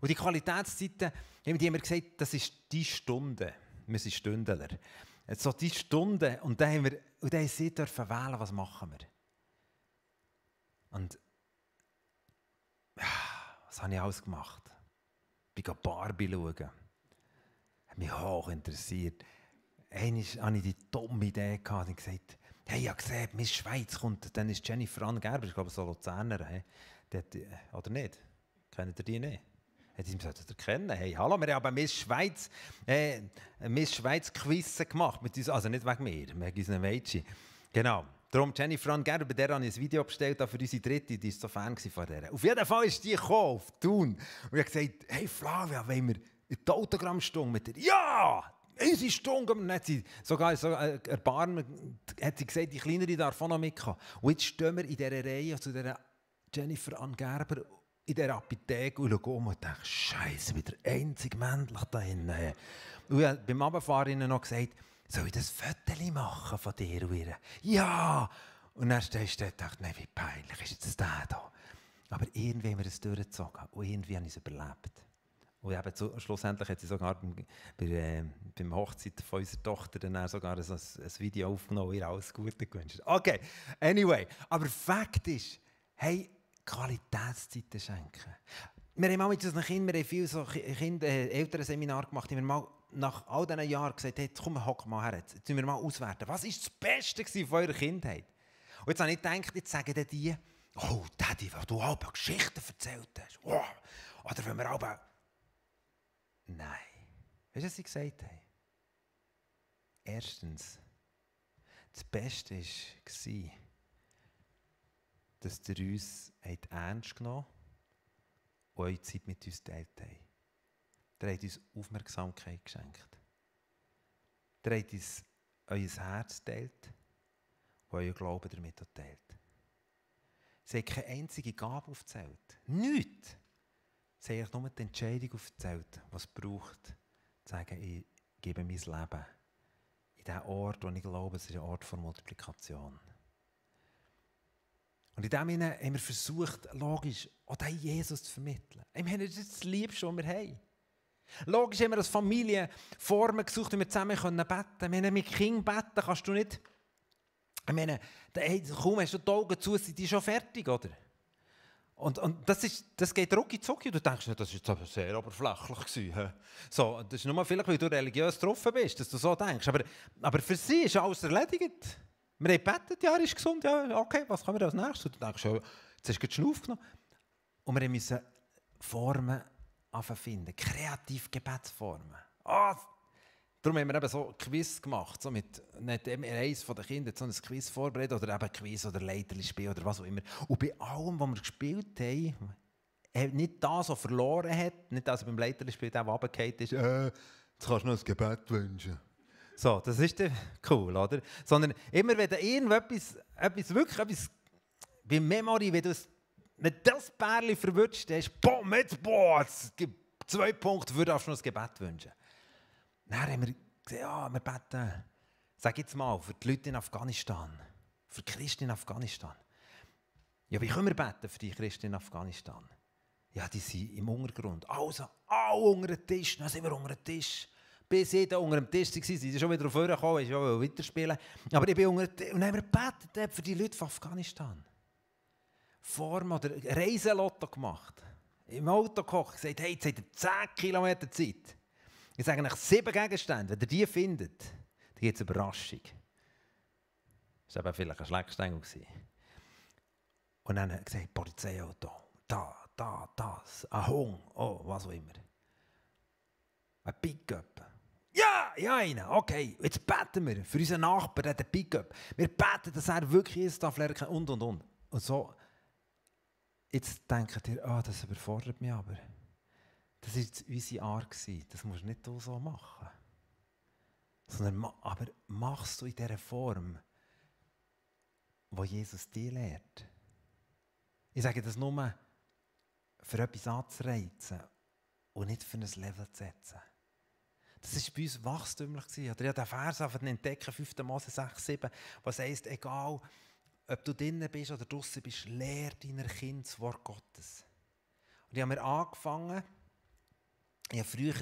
Und die Qualitätszeiten, die haben wir gesagt, das ist die Stunde wir sind Stündler. So die Stunden, und dann haben wir, und dann sie dürfen wählen, was machen wir. Und ah, was habe ich alles gemacht? Ich bin Barbie schauen. Hat mich hoch interessiert. Einmal hatte ich die dumme Idee und ich gesagt, hey, ich habe gesehen, Miss Schweiz kommt, dann ist Jennifer Ann Gerber, ich glaube, so Luzerner. oder nicht? Kennt ihr die nicht? hat ihm gesagt, erkennen, hey, hallo, wir haben Miss Schweiz, äh, Miss Schweiz Quiz gemacht mit uns, also nicht wegen mir, wegen unseren Mädchen. Genau. Darum Jennifer Angero, bei der habe ich ein Video bestellt für unsere Dritte, die war so Fan von der. Auf jeden Fall ist die gekommen, auf Thun. Und ich habe gesagt, hey Flavia, wollen wir die Autogrammstunde mit dir? Ja! Unsere Stunde Und wir nicht. Sogar, sogar äh, erbarmen, hat sie gesagt, die Kleinere darf auch noch mitkommen. Und jetzt stehen wir in dieser Reihe zu dieser Jennifer Angerber in der Apotheke und schaue um und denke, Scheiße, der einzige männlich da hinten. Und ich habe beim Abfahren noch gesagt, soll ich das Foto machen von dir und ihr? Ja! Und dann stehst du da und denkst, nein, wie peinlich ist jetzt der hier? Aber irgendwie haben wir es durchgezogen und irgendwie haben wir es überlebt. Und eben zu, schlussendlich hat sie sogar beim, bei, äh, beim Hochzeit von unserer Tochter dann sogar ein, ein Video aufgenommen, ihr alles Gute gewünscht. Okay, anyway. Aber Fakt ist, hey, Qualitätszeiten schenken. Wir haben auch mit unseren Kindern, wir haben viel so Kinder, äh, Elternseminar gemacht, haben wir mal nach all diesen Jahren gesagt, hey, jetzt komm, hock mal her, jetzt müssen wir mal auswerten. Was war das Beste von eurer Kindheit? Und jetzt habe ich gedacht, jetzt sagen die, oh, Daddy, weil du alle Geschichten erzählt hast. Wow. Oh, oder wenn wir alle... Nein. Weißt du, was sie gesagt haben? Erstens, das Beste war, dass ihr uns habt ernst genommen habt und eure Zeit mit uns teilt habt. Ihr habt uns Aufmerksamkeit geschenkt. Ihr habt uns euer Herz teilt und euer Glauben damit teilt. Sie haben keine einzige Gabe aufgezählt. Nichts. Sie haben nur die Entscheidung aufgezählt, was es braucht, zu sagen, ich gebe mein Leben in diesen Ort, wo ich glaube, es ist ein Ort von Multiplikation. Und in dem Sinne haben wir versucht, logisch, auch den Jesus zu vermitteln. Ich meine, das ist das Liebste, was wir haben. Logisch haben wir als Familie Formen gesucht, wie wir zusammen beten können. Wir haben mit Kind beten, kannst du nicht... Ich meine, hey, kaum hast du die Augen zu, sind die schon fertig, oder? Und, und das, ist, das geht rucki zucki. Du denkst, das war jetzt aber sehr oberflächlich. Gewesen. So, das ist nur mal vielleicht, weil du religiös getroffen bist, dass du so denkst. Aber, aber für sie ist alles erledigt. Wir haben gebetet, ja, er ist gesund, ja, okay, was können wir als nächstes? Und du denkst, ja, jetzt hast du schon aufgenommen. Und wir müssen Formen finden, kreative Gebetsformen. Oh, darum haben wir eben so Quiz gemacht, so mit nicht eins von den Kindern so ein Quiz vorbereitet oder eben Quiz oder Leiterspiel oder was auch immer. Und bei allem, was wir gespielt haben, nicht das, was verloren hat, nicht das, was beim Leiterspiel der runtergefallen ist, äh, jetzt kannst du noch ein Gebet wünschen. So, das ist cool, oder? Sondern immer, wenn du irgendetwas, etwas, wirklich etwas, bei Memory, wenn du wenn das Pärchen verwirrst, hast, boom, jetzt, boah, jetzt gibt zwei Punkte, würde ich noch ein Gebet wünschen. Dann haben wir gesagt, ja, wir beten, sag jetzt mal, für die Leute in Afghanistan, für die Christen in Afghanistan. Ja, wie können wir beten für die Christen in Afghanistan? Ja, die sind im Untergrund. Also, alle unter den Tisch, dann sind wir unter den Tisch bis ich da unter dem Tisch war, sie sind schon wieder vorgekommen, ich wollte weiterspielen. Aber ich bin unter dem Tisch und haben wir gebetet äh, für die Leute von Afghanistan. Form oder Reiselotto gemacht. Im Auto gekocht, Ich gesagt, hey, jetzt habt ihr 10 Kilometer Zeit. Ich sage euch sieben Gegenstände, wenn ihr die findet, dann gibt es eine Überraschung. Das war eben vielleicht ein Schleckstängel. Und dann gesagt, die Polizei auch da, da, da, das, ein Hung, oh, was auch immer. Ein Pickup. Ja, ja, einen. Okay, jetzt beten wir für unseren Nachbarn, den Pickup. Wir beten, dass er wirklich ist, darf lernen und und und. Und so, jetzt denkt ihr, oh, das überfordert mich aber. Das war unsere Art, das musst du nicht so machen. Sondern, aber machst du in dieser Form, wo Jesus dir lehrt. Ich sage das nur, für etwas anzureizen und nicht für ein Level zu setzen. Das war bei uns wachstümlich. ich habe den Vers auf entdecken, 5. Mose 6, 7, was heißt, egal ob du drinnen bist oder draußen bist, lehr deiner Kind das Wort Gottes. Und ich habe mir angefangen, ich habe früher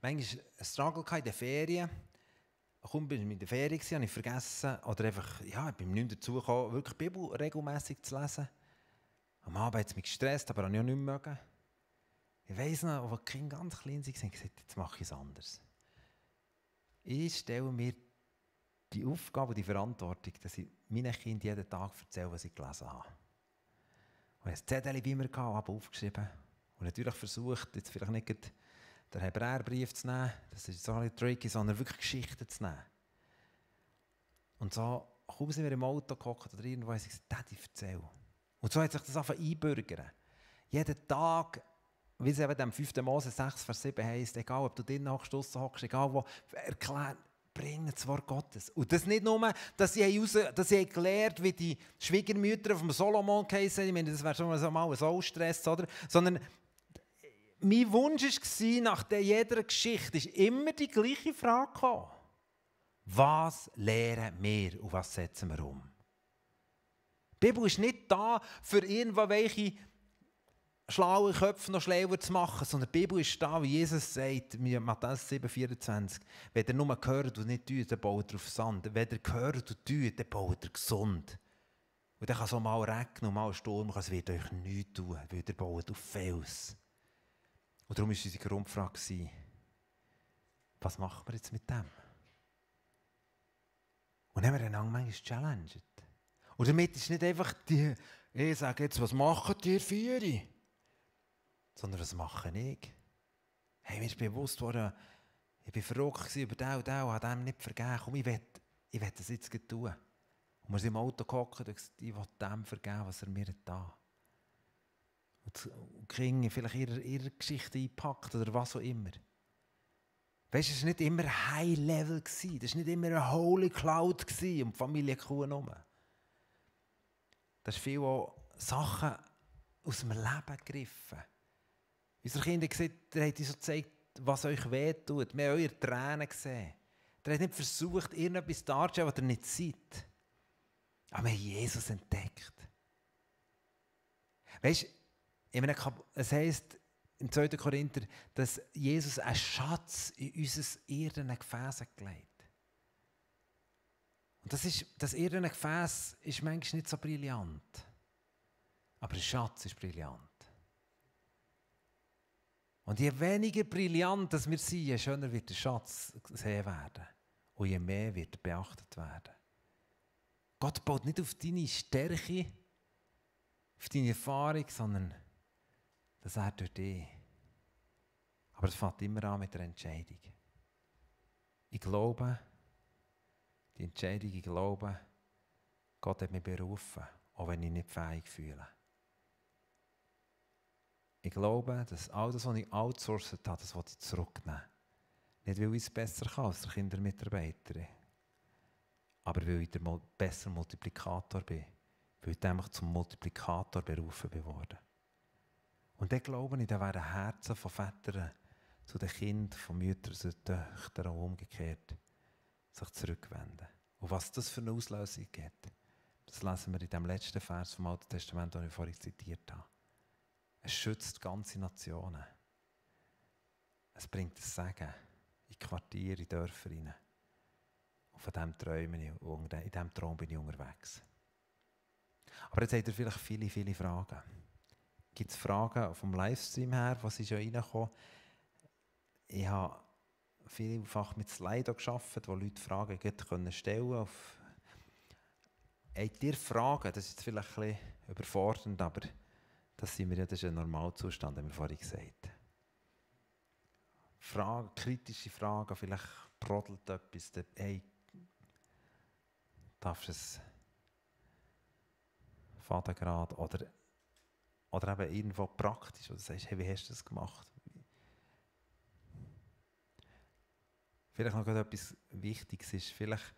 manchmal einen Struggle in den Ferien. Komm, bin ich in der Ferien, habe ich vergessen, oder einfach, ja, ich bin nicht dazu gekommen, wirklich die Bibel regelmässig zu lesen. Am Abend hat es mich gestresst, aber habe ich auch nicht mehr mögen. Ich weiss noch, als die Kinder ganz klein waren, habe ich gesagt, jetzt mache ich es anders. Ich stelle mir die Aufgabe und die Verantwortung, dass ich meinen Kindern jeden Tag erzähle, was ich gelesen habe. Und ich hatte Zettel bei mir gehabt, habe aufgeschrieben. Und natürlich versucht, jetzt vielleicht nicht den Hebräerbrief zu nehmen, das ist so nicht tricky, sondern wirklich Geschichten zu nehmen. Und so, kaum sind wir im Auto gehockt oder irgendwo, habe ich gesagt, das erzähle. Und so hat sich das einfach einbürgern. Jeden Tag wie es eben dem 5. Mose 6, Vers 7 heisst, egal ob du drinnen hockst, draussen hockst, egal wo, erklär, bringen das Wort Gottes. Und das nicht nur, dass sie, raus, dass sie gelernt wie die Schwiegermütter vom Solomon geheißen ich meine, das wäre schon mal ein Soulstress, oder? Sondern mein Wunsch war, nach jeder Geschichte ist immer die gleiche Frage gekommen. Was lehren wir und was setzen wir um? Die Bibel ist nicht da für irgendwelche schlaue Köpfe noch schlauer zu machen, sondern die Bibel ist da, wie Jesus sagt, Matthäus 7,24. Wenn ihr nur hört und nicht tut, dann baut ihr auf Sand. Wenn ihr hört und tut, dann baut ihr gesund. Und dann kann es auch mal regnen und mal Sturm, machen. es wird euch nichts tun, weil ihr baut auf Fels. Und darum war unsere Grundfrage, was machen wir jetzt mit dem? Und haben wir einander manchmal challenged. Und damit ist nicht einfach die, ich sage jetzt, was machen die Vieri? sondern das mache ich. Hey, mir ist bewusst worden, ich war verrückt über den und den und habe dem nicht vergeben. Komm, ich will, ich will das jetzt tun. Und wir sind im Auto gehockt und gesagt, ich will dem vergeben, was er mir getan hat. Und die Kinder vielleicht ihre, ihre Geschichte einpackt oder was auch immer. Weißt du, es war nicht immer High Level, es war nicht immer eine Holy Cloud und die Familie Kuh rum. Das ist viel auch Sachen aus dem Leben gegriffen. Unsere Kinder sehen, der hat uns so gezeigt, was euch wehtut. Wir haben eure Tränen gesehen. Der hat nicht versucht, irgendetwas darzustellen, was ihr nicht seid. Aber wir haben Jesus entdeckt. Weißt du, es heisst im 2. Korinther, dass Jesus einen Schatz in unser irdenen Gefäß gelegt Und das, ist, das irdene Gefäß ist manchmal nicht so brillant. Aber der Schatz ist brillant. Und je weniger brillant dass wir sind, je schöner wird der Schatz gesehen werden. Und je mehr wird er beachtet werden. Gott baut nicht auf deine Stärke, auf deine Erfahrung, sondern das er durch dich. Aber es fängt immer an mit der Entscheidung. Ich glaube, die Entscheidung, ich glaube, Gott hat mich berufen, auch wenn ich nicht fähig fühle. Ich glaube, dass all das, was ich outsourced habe, das ich zurücknehmen. Nicht, weil ich es besser kann als der Kindermitarbeiterin, aber weil ich der bessere Multiplikator bin. Weil ich nämlich zum Multiplikator berufen bin worden. Und dann glaube ich, da wären Herzen von Vätern zu den Kindern, von Müttern zu Töchtern und umgekehrt sich zurückwenden. Und was das für eine Auslösung gibt, das lesen wir in dem letzten Vers vom Alten Testament, den ich vorhin zitiert habe. Es schützt ganze Nationen. Es bringt das Segen in Quartiere, in Dörfer rein. Und von dem träume ich in diesem Traum bin ich unterwegs. Aber jetzt habt ihr vielleicht viele, viele Fragen. Gibt es Fragen vom Livestream her, was ist ja reingekommen? Ich habe vielfach mit Slido gearbeitet, wo Leute Fragen können stellen auf Habt ihr Fragen? Das ist jetzt vielleicht ein bisschen überfordernd, aber das, sind wir, das ist ein Normalzustand, haben wir vorhin gesagt. Frage, kritische Fragen, vielleicht brodelt etwas, dann, hey, darfst du es Vatergrad oder, oder eben irgendwo praktisch, wo du sagst, hey, wie hast du das gemacht? Vielleicht noch etwas Wichtiges ist, vielleicht,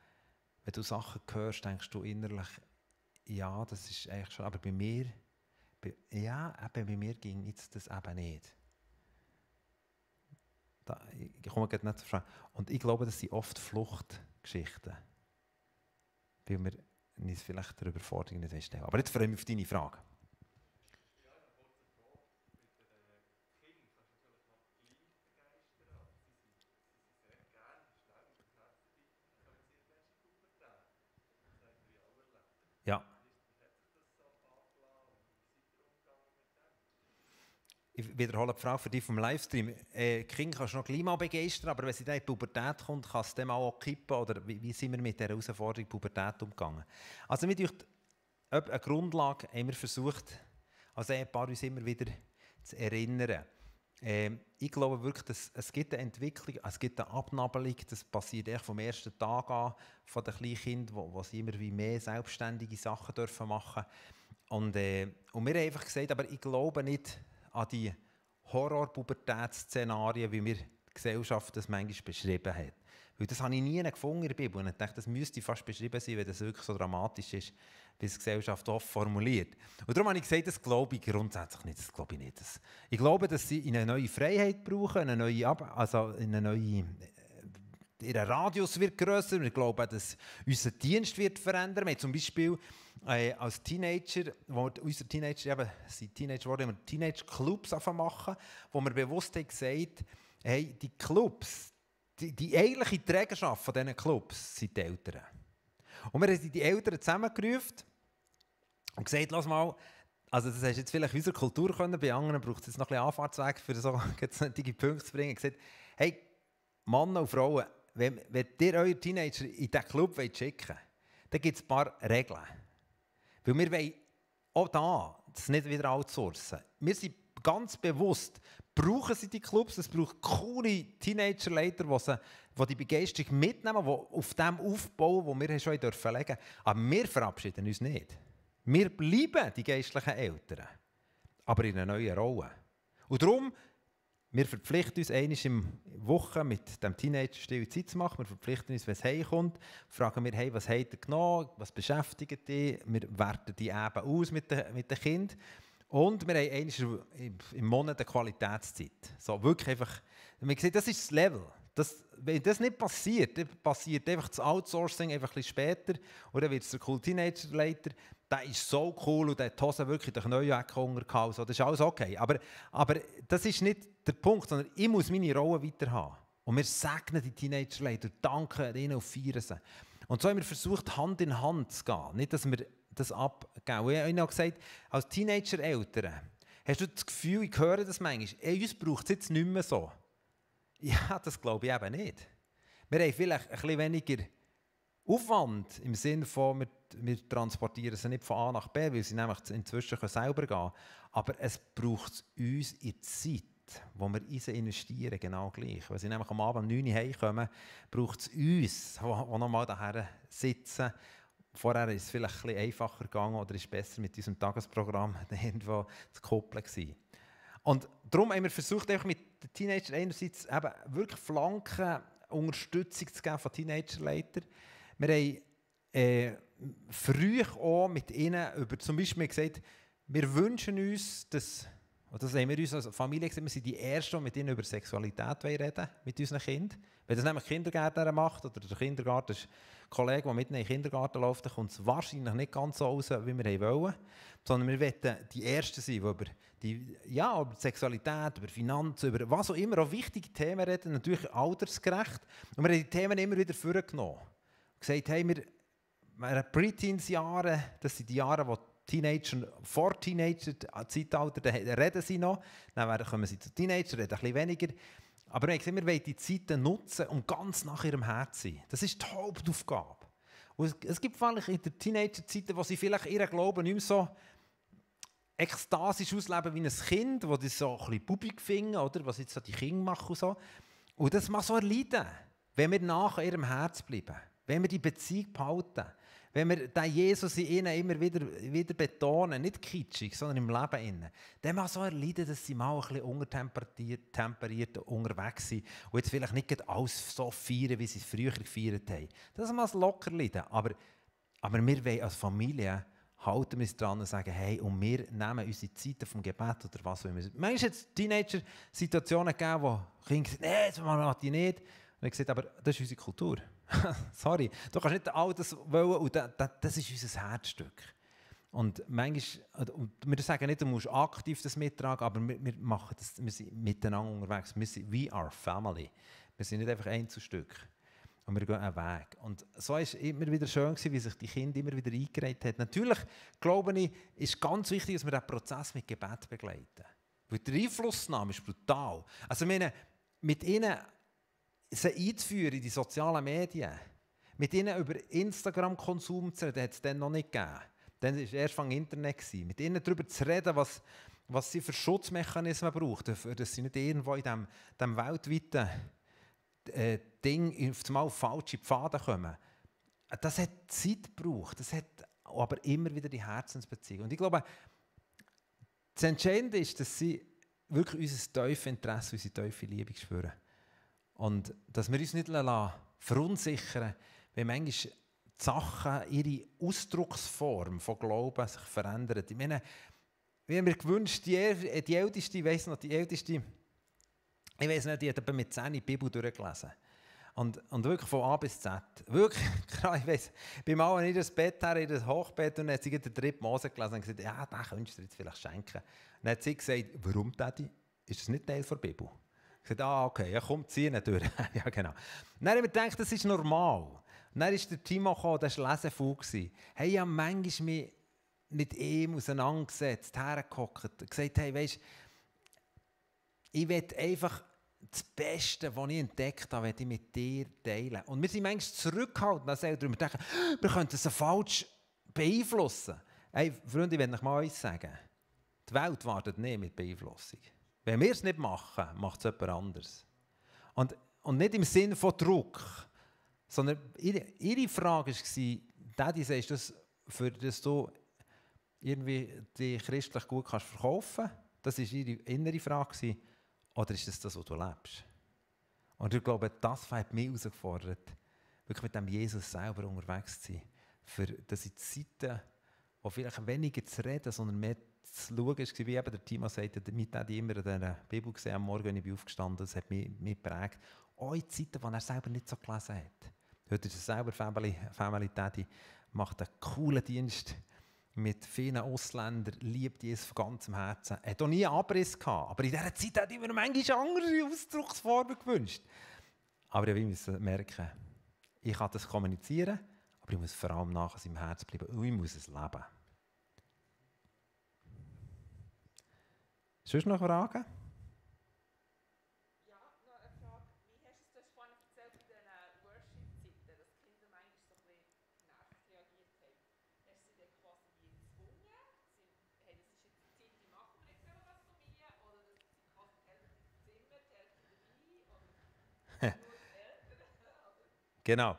wenn du Sachen hörst, denkst du innerlich, ja, das ist eigentlich schon, aber bei mir ja, eben bei mir ging jetzt das eben nicht. Da, ich komme gerade nicht zur Frage. Und ich glaube, das sind oft Fluchtgeschichten. Weil wir uns vielleicht der Überforderung nicht stellen. Aber jetzt freue ich mich auf deine Frage. ich wiederhole die Frage für dich vom Livestream. Äh, Kind kannst du noch gleich begeistern, aber wenn sie dann in die Pubertät kommt, kann es dem auch kippen. Oder wie, wie, sind wir mit dieser Herausforderung Pubertät umgegangen? Also mit euch eine Grundlage haben wir versucht, also ein paar uns immer wieder zu erinnern. Ähm, ich glaube wirklich, dass es gibt eine Entwicklung, es gibt eine Abnabelung, das passiert echt vom ersten Tag an von den kleinen Kindern, wo, wo sie immer wie mehr selbstständige Sachen dürfen machen dürfen. Und, äh, und wir haben einfach gesagt, aber ich glaube nicht, an die horror szenarien wie wir die Gesellschaft das manchmal beschrieben hat. Weil das habe ich nie gefunden in der Bibel. Und ich dachte, das müsste fast beschrieben sein, wenn das wirklich so dramatisch ist, wie es die Gesellschaft oft formuliert. Und darum habe ich gesagt, das glaube ich grundsätzlich nicht. Das glaube ich nicht. Das, ich glaube, dass sie in eine neue Freiheit brauchen, eine neue, Ab also eine neue ihr Radius wird grösser. Wir glauben, dass unser Dienst wird verändern. Wir zum Beispiel äh, als Teenager, wo wir, unser Teenager eben, sind Teenager geworden, haben wir Teenage-Clubs machen, wo wir bewusst haben gesagt, hey, die Clubs, die, die eigentliche Trägerschaft von diesen Clubs sind die Eltern. Und wir haben die Eltern zusammengerufen und gesagt, lass mal, also das hast jetzt vielleicht unsere Kultur können, bei anderen braucht es jetzt noch ein bisschen Anfahrtsweg, für so solche Punkte zu bringen. Gesagt, hey, Männer und Frauen, wenn, wenn ihr euren Teenager in diesen Club wollt schicken wollt, dann gibt es ein paar Regeln. Weil wir wollen auch da das nicht wieder outsourcen. Wir sind ganz bewusst, brauchen sie die Clubs, es braucht coole Teenagerleiter, die, die die Begeisterung mitnehmen, die auf dem aufbauen, wo wir schon dürfen legen. Aber wir verabschieden uns nicht. Wir bleiben die geistlichen Eltern, aber in einer neuen Rolle. Und darum wir verpflichten uns, einmal im Woche mit dem Teenager stille Zeit zu machen. Wir verpflichten uns, wenn es heimkommt, fragen wir, hey, was habt ihr genommen, was beschäftigt dich? Wir werten die eben aus mit den, mit den Kindern. Und wir haben einmal im Monat eine Qualitätszeit. So wirklich einfach, man sieht, das ist das Level. Das, wenn das nicht passiert, dann passiert einfach das Outsourcing einfach ein bisschen später und dann wird es der cool Teenager-Leiter, der ist so cool und der hat die Hose wirklich durch neue Ecke untergehauen, so, das ist alles okay. Aber, aber das ist nicht der Punkt, sondern ich muss meine Rolle weiter haben. Und wir segnen die Teenager-Leiter, danken ihnen und feiern sie. Und so haben wir versucht, Hand in Hand zu gehen, nicht, dass wir das abgeben. Und Ich habe auch gesagt, als Teenager-Eltern, hast du das Gefühl, ich höre das manchmal, ey, uns braucht es jetzt nicht mehr so. Ja, das glaube ich eben nicht. Wir haben vielleicht ein bisschen weniger Aufwand im Sinne von, wir, wir, transportieren sie nicht von A nach B, weil sie nämlich inzwischen können selber gehen können. Aber es braucht uns in die Zeit, wo wir in sie investieren, genau gleich. Wenn sie nämlich am Abend um 9 Uhr heimkommen, braucht es uns, die nochmal daher sitzen. Vorher ist es vielleicht ein bisschen einfacher gegangen oder ist besser mit unserem Tagesprogramm irgendwo zu koppeln Und darum haben wir versucht, einfach mit den Teenager einerseits eben wirklich Flanken Unterstützung zu geben von Teenagerleitern. Wir haben äh, früh auch mit ihnen über, zum Beispiel gesagt, wir wünschen uns, dass, und das haben wir uns als Familie gesagt, wir sind die Ersten, die mit ihnen über Sexualität reden mit unseren Kindern. Wenn das nämlich Kindergärtner macht oder der Kindergarten ist ein Kollege, der mit in den Kindergarten läuft, dann kommt es wahrscheinlich nicht ganz so raus, wie wir wollen, sondern wir wollen die Ersten sein, die über die, ja, über Sexualität, über Finanzen, über was auch immer, auch wichtige Themen reden, natürlich altersgerecht. Und wir haben die Themen immer wieder vorgenommen. Und gesagt, hey, wir, wir teens jahre das sind die Jahre, wo Teenager, vor Teenager-Zeitalter, äh, da reden sie noch. Dann kommen sie zu Teenager, reden ein bisschen weniger. Aber wir haben gesagt, wir wollen die Zeiten nutzen um ganz nach ihrem Herzen sein. Das ist die Hauptaufgabe. Und es, es gibt vielleicht in der Teenager-Zeit, wo sie vielleicht ihren Glauben nicht mehr so ekstasisch ausleben wie ein Kind, wo die so ein bisschen bubig finden, oder? Was jetzt so die Kinder machen und so. Und das mag so erleiden, wenn wir nach ihrem Herz bleiben, wenn wir die Beziehung behalten, wenn wir den Jesus in ihnen immer wieder, wieder betonen, nicht kitschig, sondern im Leben innen, dann mag so erleiden, dass sie mal ein bisschen untertemperiert unterwegs sind und jetzt vielleicht nicht alles so feiern, wie sie es früher gefeiert haben. Das mag locker leiden, aber, aber wir wollen als Familie halten wir uns dran und sagen, hey, und wir nehmen unsere Zeiten vom Gebet oder was auch immer. Manchmal hat es Teenager-Situationen gegeben, wo Kinder sagen, nein, das machen wir nicht. Und ich gesagt, aber das ist unsere Kultur. Sorry, du kannst nicht all das wollen und das, das, ist unser Herzstück. Und manchmal, und wir sagen nicht, du musst aktiv das mittragen, aber wir, wir machen das, wir sind miteinander unterwegs. Wir sind, we are family. Wir sind nicht einfach ein Stück. Und wir gehen einen Weg. Und so war es immer wieder schön, wie sich die Kinder immer wieder eingereiht haben. Natürlich, glaube ich, ist ganz wichtig, dass wir diesen Prozess mit Gebet begleiten. Weil die Einflussnahme ist brutal. Also, meine, mit ihnen sie einzuführen in die sozialen Medien, mit ihnen über Instagram-Konsum zu reden, hat es dann noch nicht gegeben. Dann war es erst vom Internet. Gewesen. Mit ihnen darüber zu reden, was, was sie für Schutzmechanismen brauchen, dass sie nicht irgendwo in diesem weltweiten äh, Dinge auf falsche Pfade kommen. Das hat Zeit gebraucht, das hat aber immer wieder die Herzensbeziehung. Und ich glaube, das Entscheidende ist, dass sie wirklich unser tiefes Interesse, unsere tiefe Liebe spüren. Und dass wir uns nicht lassen, verunsichern, wenn manchmal die Sachen, ihre Ausdrucksform von Glauben sich verändern. Ich meine, wir haben mir gewünscht, die, die Älteste, ich weiss noch, die Älteste, ich weiß nicht, ich habe etwa mit 10 die Bibel durchgelesen. Und, und wirklich von A bis Z. Wirklich, ich weiß, beim Mal in das Bett her, in das Hochbett, und dann hat sie den dritten Mose gelesen und gesagt, ja, den könntest du dir jetzt vielleicht schenken. Und dann hat sie gesagt, warum, Daddy? Ist das nicht Teil der Bibel? Ich sagte, ah, okay, ja, komm, zieh ihn durch. ja, genau. Dann habe ich mir gedacht, das ist normal. Und dann ist der Timo gekommen, der war lesenfuhl. Hey, ich habe manchmal mich mit ihm auseinandergesetzt, hergehockt, gesagt, hey, weißt du, ich will einfach das Beste, was ich entdeckt habe, ich mit dir teilen. Und wir sind manchmal zurückgehalten, dass Eltern. Wir denken, ah, wir könnten es falsch beeinflussen. Hey, Freunde, ich will euch mal eins sagen. Die Welt wartet nicht mit Beeinflussung. Wenn wir es nicht machen, macht es jemand anders. Und, und nicht im Sinne von Druck, sondern ihre, ihre Frage war, Daddy, sagst du das, für das du irgendwie dich christlich gut kannst verkaufen kannst? Das war ihre innere Frage. Gewesen. Oder ist das das, was du lebst? Und ich glaube, das hat mich herausgefordert, wirklich mit dem Jesus selber unterwegs zu sein. Für, dass Zeiten, wo vielleicht weniger zu reden, sondern mehr zu schauen war, wie eben der Timo sagte, mit dem ich immer in der Bibel gesehen am Morgen, wenn ich bin aufgestanden das hat mich, mich geprägt. Auch in Zeiten, die er selber nicht so gelesen hat. Heute ist er selber Family, Family Daddy, macht einen coolen Dienst mit vielen Ausländern, liebt Jesus von ganzem Herzen. Er hatte auch nie einen Abriss gehabt, aber in dieser Zeit hat er mir manchmal andere Ausdrucksformen gewünscht. Aber ich musste merken, ich kann das kommunizieren, aber ich muss vor allem nachher seinem Herzen bleiben und ich muss es leben. Sonst noch Fragen? Genau.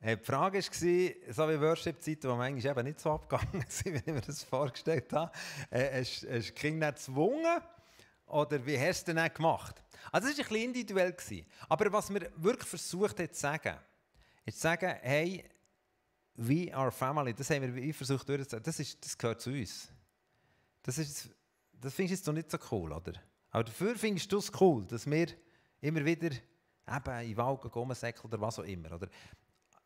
Die Frage war, so wie Worship-Zeiten, die manchmal eben nicht so abgegangen sind, wie ich mir das vorgestellt habe, äh, hast du das Kind Kinder gezwungen oder wie hast du es dann gemacht? Also es war ein bisschen individuell. Gewesen. Aber was wir wirklich versucht haben zu sagen, ist zu sagen, hey, we are family, das haben wir versucht durchzusetzen, das, das gehört zu uns. Das, ist, das findest du jetzt nicht so cool, oder? Aber dafür findest du es cool, dass wir immer wieder eben in Walken, Gommesäckel oder was auch immer. Oder,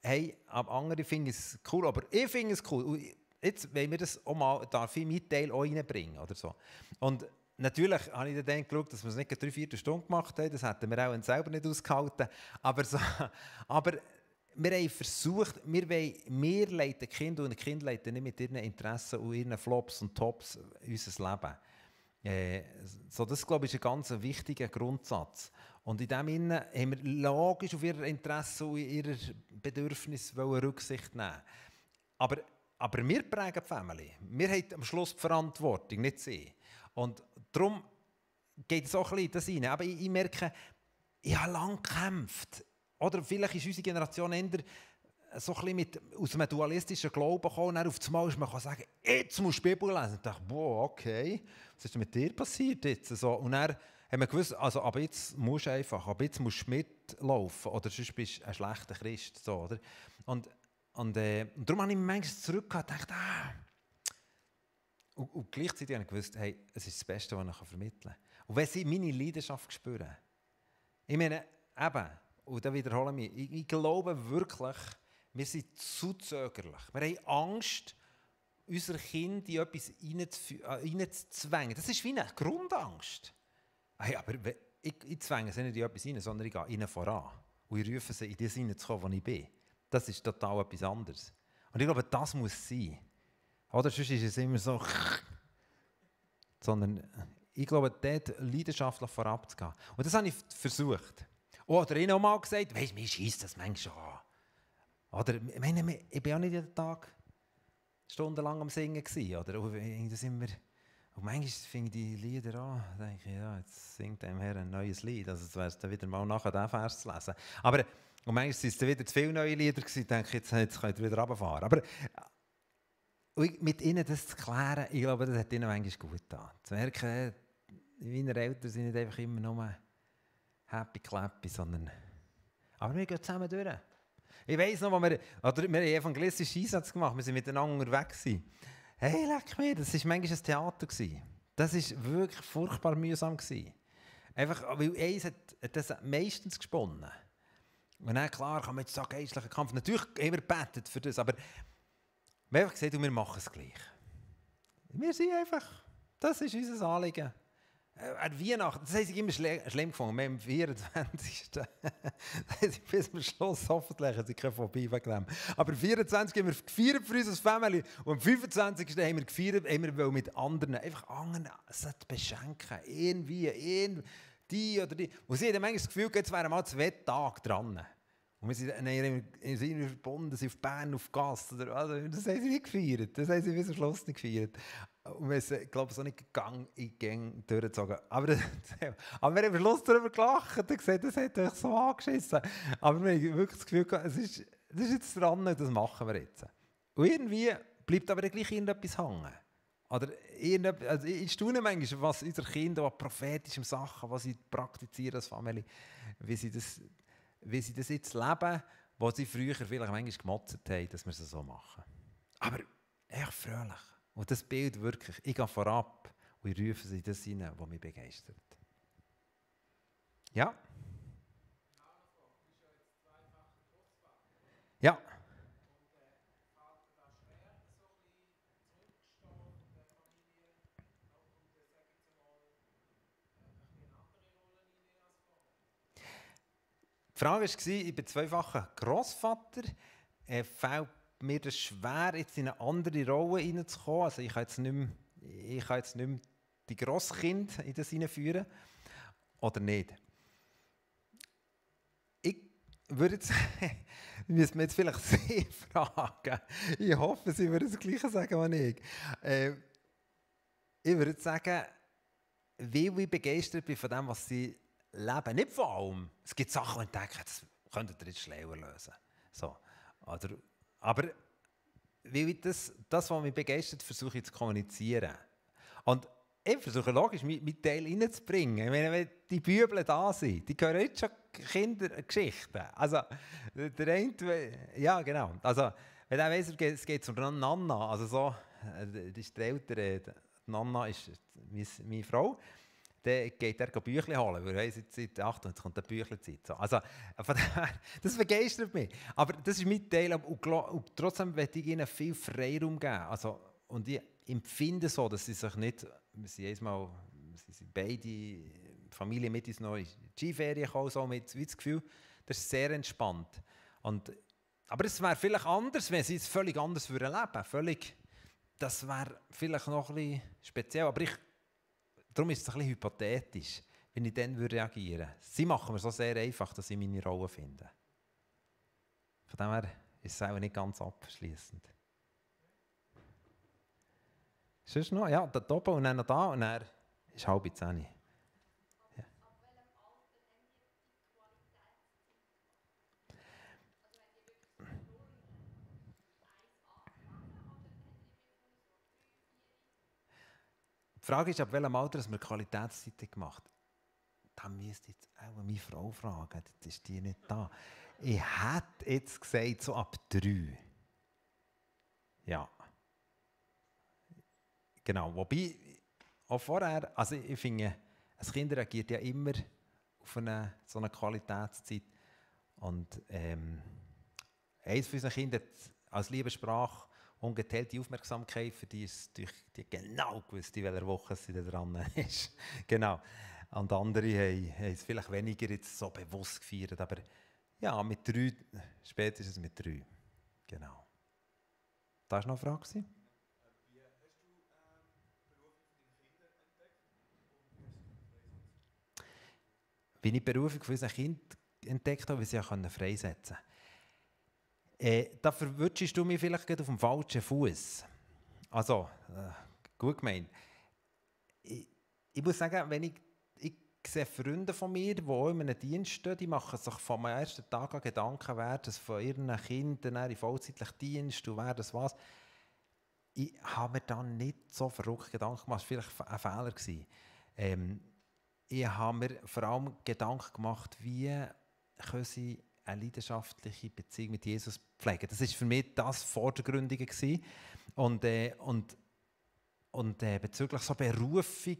hey, andere finden es cool, aber ich finde es cool. jetzt wollen wir das auch mal, darf ich meinen Teil auch reinbringen oder so. Und natürlich habe ich dann geschaut, dass wir es nicht drei, vier Stunden gemacht haben, das hätten wir auch selber nicht ausgehalten, aber, so, aber wir haben versucht, wir, wollen, wir leiten Kinder und Kinder leiten nicht mit ihren Interessen und ihren Flops und Tops unser Leben. Äh, so, das, glaube ich, ist ein ganz wichtiger Grundsatz. Und in dem Sinne haben wir logisch auf ihre Interessen und ihre Bedürfnisse Rücksicht nehmen. Aber, aber wir prägen die Family. Wir haben am Schluss die Verantwortung, nicht sie. Und darum geht es auch ein bisschen das rein. Aber ich, ich merke, ich habe lange gekämpft. Oder vielleicht ist unsere Generation eher so ein mit, aus einem dualistischen Glauben gekommen. Und auf das Mal ist man kann sagen, jetzt musst du die Bibel lesen. Und ich dachte, boah, okay, was ist denn mit dir passiert jetzt? und dann, haben wir gewusst, also ab jetzt musst du einfach, ab jetzt musst du mitlaufen, oder sonst bist du ein schlechter Christ. So, oder? Und, und, äh, darum habe ich manchmal zurückgehalten und gedacht, ah. Und, und gleichzeitig habe ich gewusst, hey, es ist das Beste, was ich vermitteln kann. Und wenn sie meine Leidenschaft spüren, ich meine, eben, und dann wiederhole ich mich, ich, glaube wirklich, wir sind zu zögerlich. Wir haben Angst, unser Kind in etwas reinzuzwängen. Äh, das ist wie eine Grundangst. Hey, aber ich, ich zwänge sie nicht in etwas rein, sondern ich gehe ihnen voran. Und ich rufe sie in das kommen, wo ich bin. Das ist total etwas anderes. Und ich glaube, das muss sein. Oder sonst ist es immer so... Sondern äh, ich glaube, dort leidenschaftlich voranzugehen. Und das habe ich versucht. Oder ich noch mal gesagt, weißt du, mir schießt das manchmal an. Oder, ich meine, ich bin auch nicht jeden Tag stundenlang am Singen gewesen, oder? Und das immer... Und manchmal fing die Lieder an, denke ich, ja, jetzt singt dem Herr ein neues Lied. Also, jetzt wäre es wieder mal nachher diesen Vers zu lesen. Aber, und manchmal waren es wieder zu viele neue Lieder, gewesen, denke ich, jetzt, jetzt könnt ihr wieder runterfahren. Aber äh, mit ihnen das zu klären, ich glaube, das hat ihnen manchmal gut getan. Zu merken, äh, meine Eltern sind nicht einfach immer nur happy clappy, sondern. Aber wir gehen zusammen durch. Ich weiss noch, wo wir, oder wir haben evangelistischen Einsatz gemacht, wir sind miteinander unterwegs. Gewesen. Hey, leck mich, das war manchmal ein Theater. Gewesen. Das war wirklich furchtbar mühsam. Gewesen. Einfach, weil eins hat, hat das meistens gesponnen. Und dann, klar, kann man jetzt sagen, geistlicher Kampf. Natürlich immer betet für das, aber wir haben einfach gesagt, wir machen es gleich. Wir sind einfach, das ist unser Anliegen. Äh, an Weihnachten, das haben sie immer schle schlimm gefunden. Wir am 24. das haben sie bis zum Schluss hoffentlich sie können vorbei wegen dem. Aber 24 haben wir gefeiert für uns als Family und am 25. haben wir gefeiert, haben wir mit anderen, einfach anderen beschenken. Irgendwie, irgendwie, die oder die. Und sie haben manchmal das Gefühl, jetzt wären mal zwei Tage dran. Und wir sind, nein, wir sind verbunden, sind auf Bern, auf Gast. Oder, also, das haben sie nicht gefeiert. Das haben sie bis zum Schluss nicht gefeiert. Und wir sind, glaube ich, so nicht gegangen, in Gang durchgezogen. Aber, aber wir haben am Schluss darüber gelacht und gesagt, das hat euch so angeschissen. Aber wir haben wirklich das Gefühl gehabt, es ist, das ist jetzt dran, das machen wir jetzt. Und irgendwie bleibt aber gleich irgendetwas hängen. Oder also ich staune manchmal, was unsere Kinder an prophetischen Sachen, was sie praktizieren als Familie, wie sie das, wie sie das jetzt leben, was sie früher vielleicht manchmal gemotzt haben, dass wir es so machen. Aber echt fröhlich. Und das Bild wirklich, ich gehe vorab und ich rufe es das hinein, was mich begeistert. Ja? Ja. Die Frage war, ich bin zweifacher Grossvater, äh, fehlt mir das schwer, jetzt in eine andere Rolle reinzukommen. Also ich kann jetzt nicht mehr, ich kann jetzt nicht die Grosskind in das hineinführen. Oder nicht? Ich würde jetzt, müssen mich jetzt vielleicht Sie fragen. Ich hoffe, Sie würden das Gleiche sagen wie ich. Äh, ich würde sagen, wie ich begeistert bin von dem, was Sie leben. Nicht vor allem. Es gibt Sachen, die ich denke, das könntet ihr jetzt schlauer lösen. So. Oder aber weil das, das, was mich begeistert, versuche ich zu kommunizieren. Und ich versuche logisch, meinen mein Teil reinzubringen. Ich meine, wenn die Bübel da sind, die gehören jetzt schon Kindergeschichten. Also, der eine, ja genau. Also, wenn er weiss, es geht um Nanna, also so, das äh, ist die Eltern, Nanna ist meine Frau dann geht er Büchle holen, weil er seit 8 und jetzt kommt eine Büchlezeit. So. Also, das begeistert mich. Aber das ist mein Teil und, und trotzdem möchte ich ihnen viel Freiraum geben. Also, und ich empfinde so, dass sie sich nicht, wir sind jedes Mal, sie sind beide Familie mit uns neu, Skiferien auch so mit, wie das Gefühl, das ist sehr entspannt. Und, aber es wäre vielleicht anders, wenn sie es völlig anders würden leben, würden. das wäre vielleicht noch ein bisschen speziell, aber ich darum ist es ein bisschen hypothetisch, wenn ich dann reagieren würde. Sie machen mir so sehr einfach, dass ich meine Rolle finde. Von dem her ist es auch nicht ganz abschließend. Sonst noch, ja, der oben und dann noch da und er ist halb zehn. Die Frage ist, ab welchem Alter dass wir Qualitätszeiten gemacht Da müsste jetzt auch meine Frau fragen, jetzt ist die nicht da. Ich hätte jetzt gesagt, so ab drei. Ja. Genau, wobei, auch vorher, also ich finde, ein Kind reagiert ja immer auf eine, so eine Qualitätszeit. Und ähm, eines unserer Kinder hat als liebe Liebessprache ungeteilte Aufmerksamkeit für die ist durch die genau gewusst, in welcher Woche sie da dran ist. genau. Und andere haben, haben es vielleicht weniger jetzt so bewusst gefeiert, aber ja, mit drei, spätestens mit drei. Genau. Da war noch eine Frage. Wie ich die ähm, Berufung für unser Kinder entdeckt habe, wie sie ja freisetzen können. Äh, da verwünschst du mich vielleicht auf dem falschen Fuß. Also, äh, gut gemeint. Ich, ich, muss sagen, wenn ich, ich sehe Freunde von mir, die auch in einem Dienst stehen, die machen sich von vom ersten Tag an Gedanken, wer das von ihren Kindern in vollzeitlichen Dienst und wer das was. Ich habe mir dann nicht so verrückt Gedanken gemacht, das war vielleicht ein Fehler. Ähm, ich habe mir vor allem Gedanken gemacht, wie können sie eine leidenschaftliche Beziehung mit Jesus pflegen. Das war für mich das Vordergründige gewesen. und äh, und und äh, bezüglich so Berufung,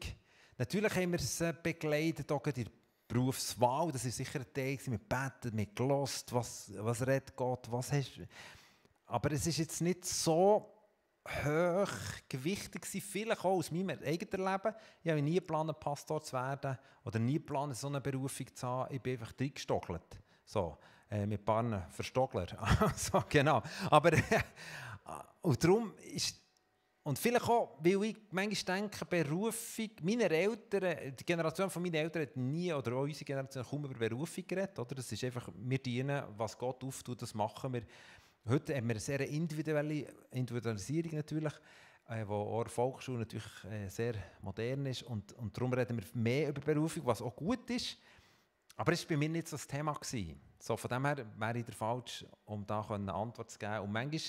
natürlich haben wir es begleitet auch in der Berufswahl. Das war sicher ein Teil gewesen. Wir beten, wir gelost, was was redet Gott, was hast. Aber es ist jetzt nicht so hoch gewichtig gewesen, vielleicht auch aus meinem eigenen Leben. Ich habe nie geplant, Pastor zu werden oder nie geplant, so eine Berufung zu haben. Ich bin einfach reingestockelt. So äh, mit ein paar Verstockler. also, genau. Aber äh, und darum ist und vielleicht auch, weil ich manchmal denke, Berufung, meine Eltern, die Generation von meinen Eltern hat nie, oder auch unsere Generation, kaum über Berufung geredet. Oder? Das ist einfach, wir dienen, was Gott auftut, das machen wir. Heute haben wir eine sehr individuelle Individualisierung natürlich, äh, wo auch Volksschule natürlich äh, sehr modern ist. Und, und darum reden wir mehr über Berufung, was auch gut ist. Aber es war bei mir nicht so das Thema. So, von dem her wäre ich der Falsch, um da eine Antwort zu geben. Und manchmal,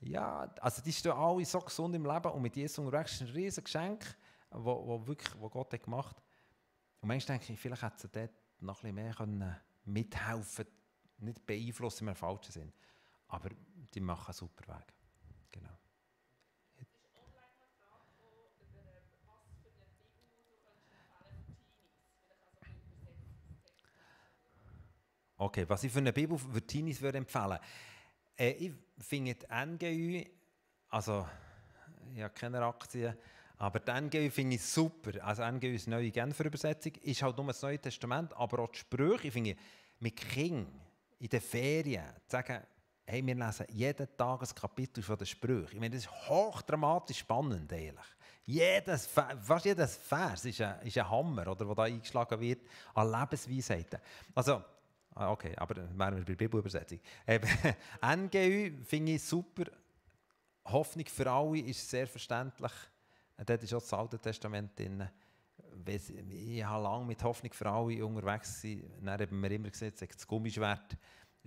ja, also die stehen alle so gesund im Leben und mit Jesus unterwegs ist ein riesiges Geschenk, wo, wo, wirklich, wo Gott hat gemacht hat. Und manchmal denke ich, vielleicht hätte sie dort noch ein bisschen mehr mithelfen können, nicht beeinflussen im falschen Sinn. Aber die machen einen super Weg. Okay, was ich für eine Bibel für Teenies würde empfehlen äh, Ich finde die NGU, also ich habe keine Aktien, aber die NGU finde ich super. Also NGU NGÜs neue Genfer Übersetzung ist halt nur das Neue Testament, aber auch die Sprüche, ich finde mit King in den Ferien zu sagen, hey, wir lesen jeden Tag ein Kapitel von den Sprüchen. Ich meine, das ist hochdramatisch spannend, ehrlich. Jedes, fast jedes Vers ist ein, ist ein Hammer, oder, der da eingeschlagen wird an Lebensweisheiten. Also, Ah, okay, aber dann wären wir bei der Bibelübersetzung. Eben, äh, NGÜ finde ich super. Hoffnung für alle ist sehr verständlich. Äh, dort ist auch das Alte Testament drin. Ich habe lange mit Hoffnung für alle unterwegs gewesen. Dann haben wir immer gesagt, das Gummischwert.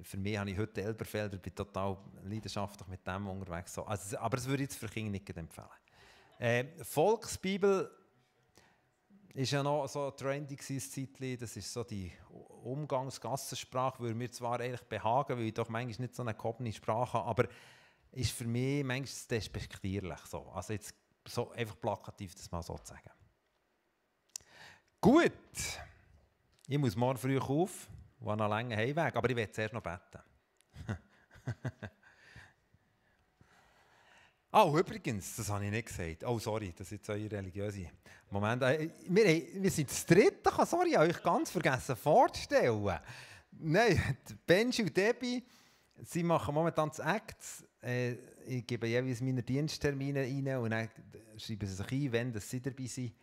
Für mich habe ich heute Elberfelder, bin total leidenschaftlich mit dem unterwegs. Also, aber das würde ich jetzt für Kinder nicht empfehlen. Äh, Volksbibel ist ja noch so trendy Zeitli, das ist so die Umgangsgassensprache, würde mir zwar ehrlich behagen, weil ich doch manchmal nicht so eine gehobene Sprache habe, aber ist für mich manchmal despektierlich so. Also jetzt so einfach plakativ das mal so zu sagen. Gut, ich muss morgen früh auf, ich habe einen langen Heimweg, aber ich werde zuerst noch beten. Ah, übrigens, das habe ich nicht gesagt. Oh, sorry, das ist jetzt euer religiöse Moment. Äh, wir, wir sind das dritte, sorry, ich habe euch ganz vergessen vorzustellen. Nein, Benji und Debbie, sie machen momentan das Act. Äh, ich gebe jeweils meine Diensttermine rein und dann schreiben sie sich ein, wenn sie dabei sind.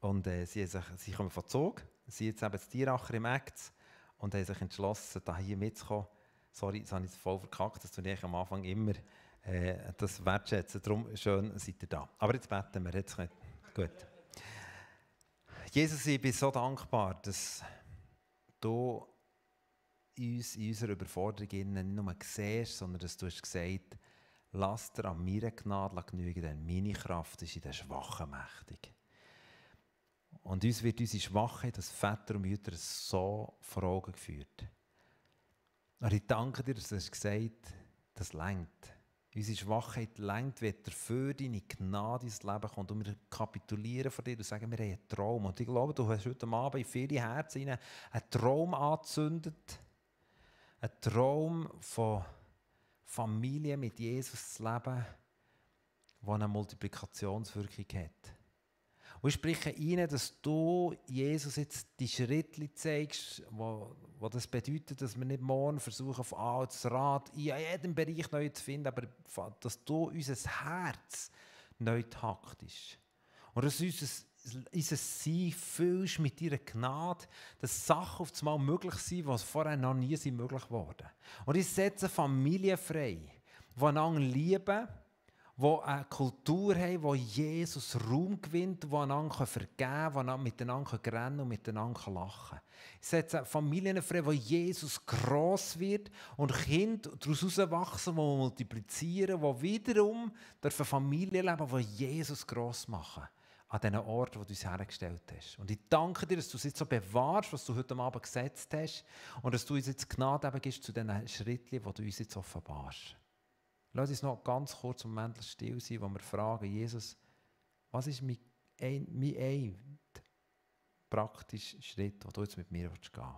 Und äh, sie, sich, sie kommen von Zug, sie jetzt eben das Tieracher im Act und haben sich entschlossen, hier mitzukommen. Sorry, das habe ich voll verkackt, das tue ich am Anfang immer. Äh, das wertschätzen. Darum schön, seid ihr da. Aber jetzt beten wir. Jetzt können. Gut. Jesus, ich bin so dankbar, dass du uns in unserer Überforderung nicht nur siehst, sondern dass du hast gesagt lass dir an meiner Gnade genügen, denn meine Kraft ist in den Schwachen mächtig. Und uns wird unsere Schwachheit als Väter und Mütter so vor Augen geführt. Aber ich danke dir, dass du hast gesagt das längt unsere Schwachheit lenkt, wenn für deine Gnade ins Leben kommt. Und wir kapitulieren vor dir und sagen, wir haben einen Traum. Und ich glaube, du hast heute Abend in viele Herzen einen Traum angezündet. Ein Traum von Familie mit Jesus zu leben, der eine Multiplikationswirkung hat. Und ich spreche ihnen, dass du, Jesus, jetzt die Schritte zeigst, wo, wo das bedeutet, dass wir nicht morgen versuchen, auf alles Rad in jedem Bereich neu zu finden, aber dass du unser Herz neu taktisch und dass unser Sein füllst mit deiner Gnade, dass Sachen auf einmal möglich sind, was vorher noch nie möglich waren. Und ich setze Familien frei, die einander lieben, die eine Kultur haben, die Jesus Raum gewinnt, die einander vergeben die miteinander rennen und miteinander lachen Es hat Familien frei, wo Jesus gross wird und Kinder daraus herauswachsen, die multiplizieren, die wiederum dürfen Familien leben, die Jesus gross machen an diesen Ort, wo du uns hergestellt hast. Und ich danke dir, dass du es jetzt so bewahrst, was du heute Abend gesetzt hast und dass du uns jetzt Gnade geben gibst zu diesen Schritten, die du uns jetzt offenbarst. Lass uns noch ganz kurz im Moment still sein, wo wir fragen, Jesus, was ist mein mein ein praktischer Schritt, den du jetzt mit mir gehen willst?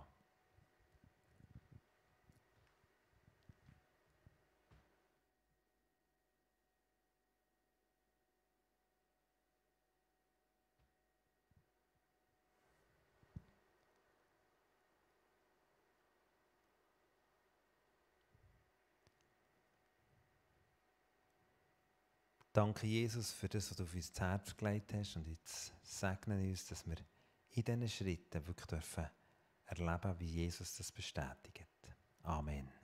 Danke, Jesus, für das, was du auf unser Herz gelegt hast. Und jetzt segne uns, dass wir in diesen Schritten wirklich dürfen erleben, wie Jesus das bestätigt. Amen.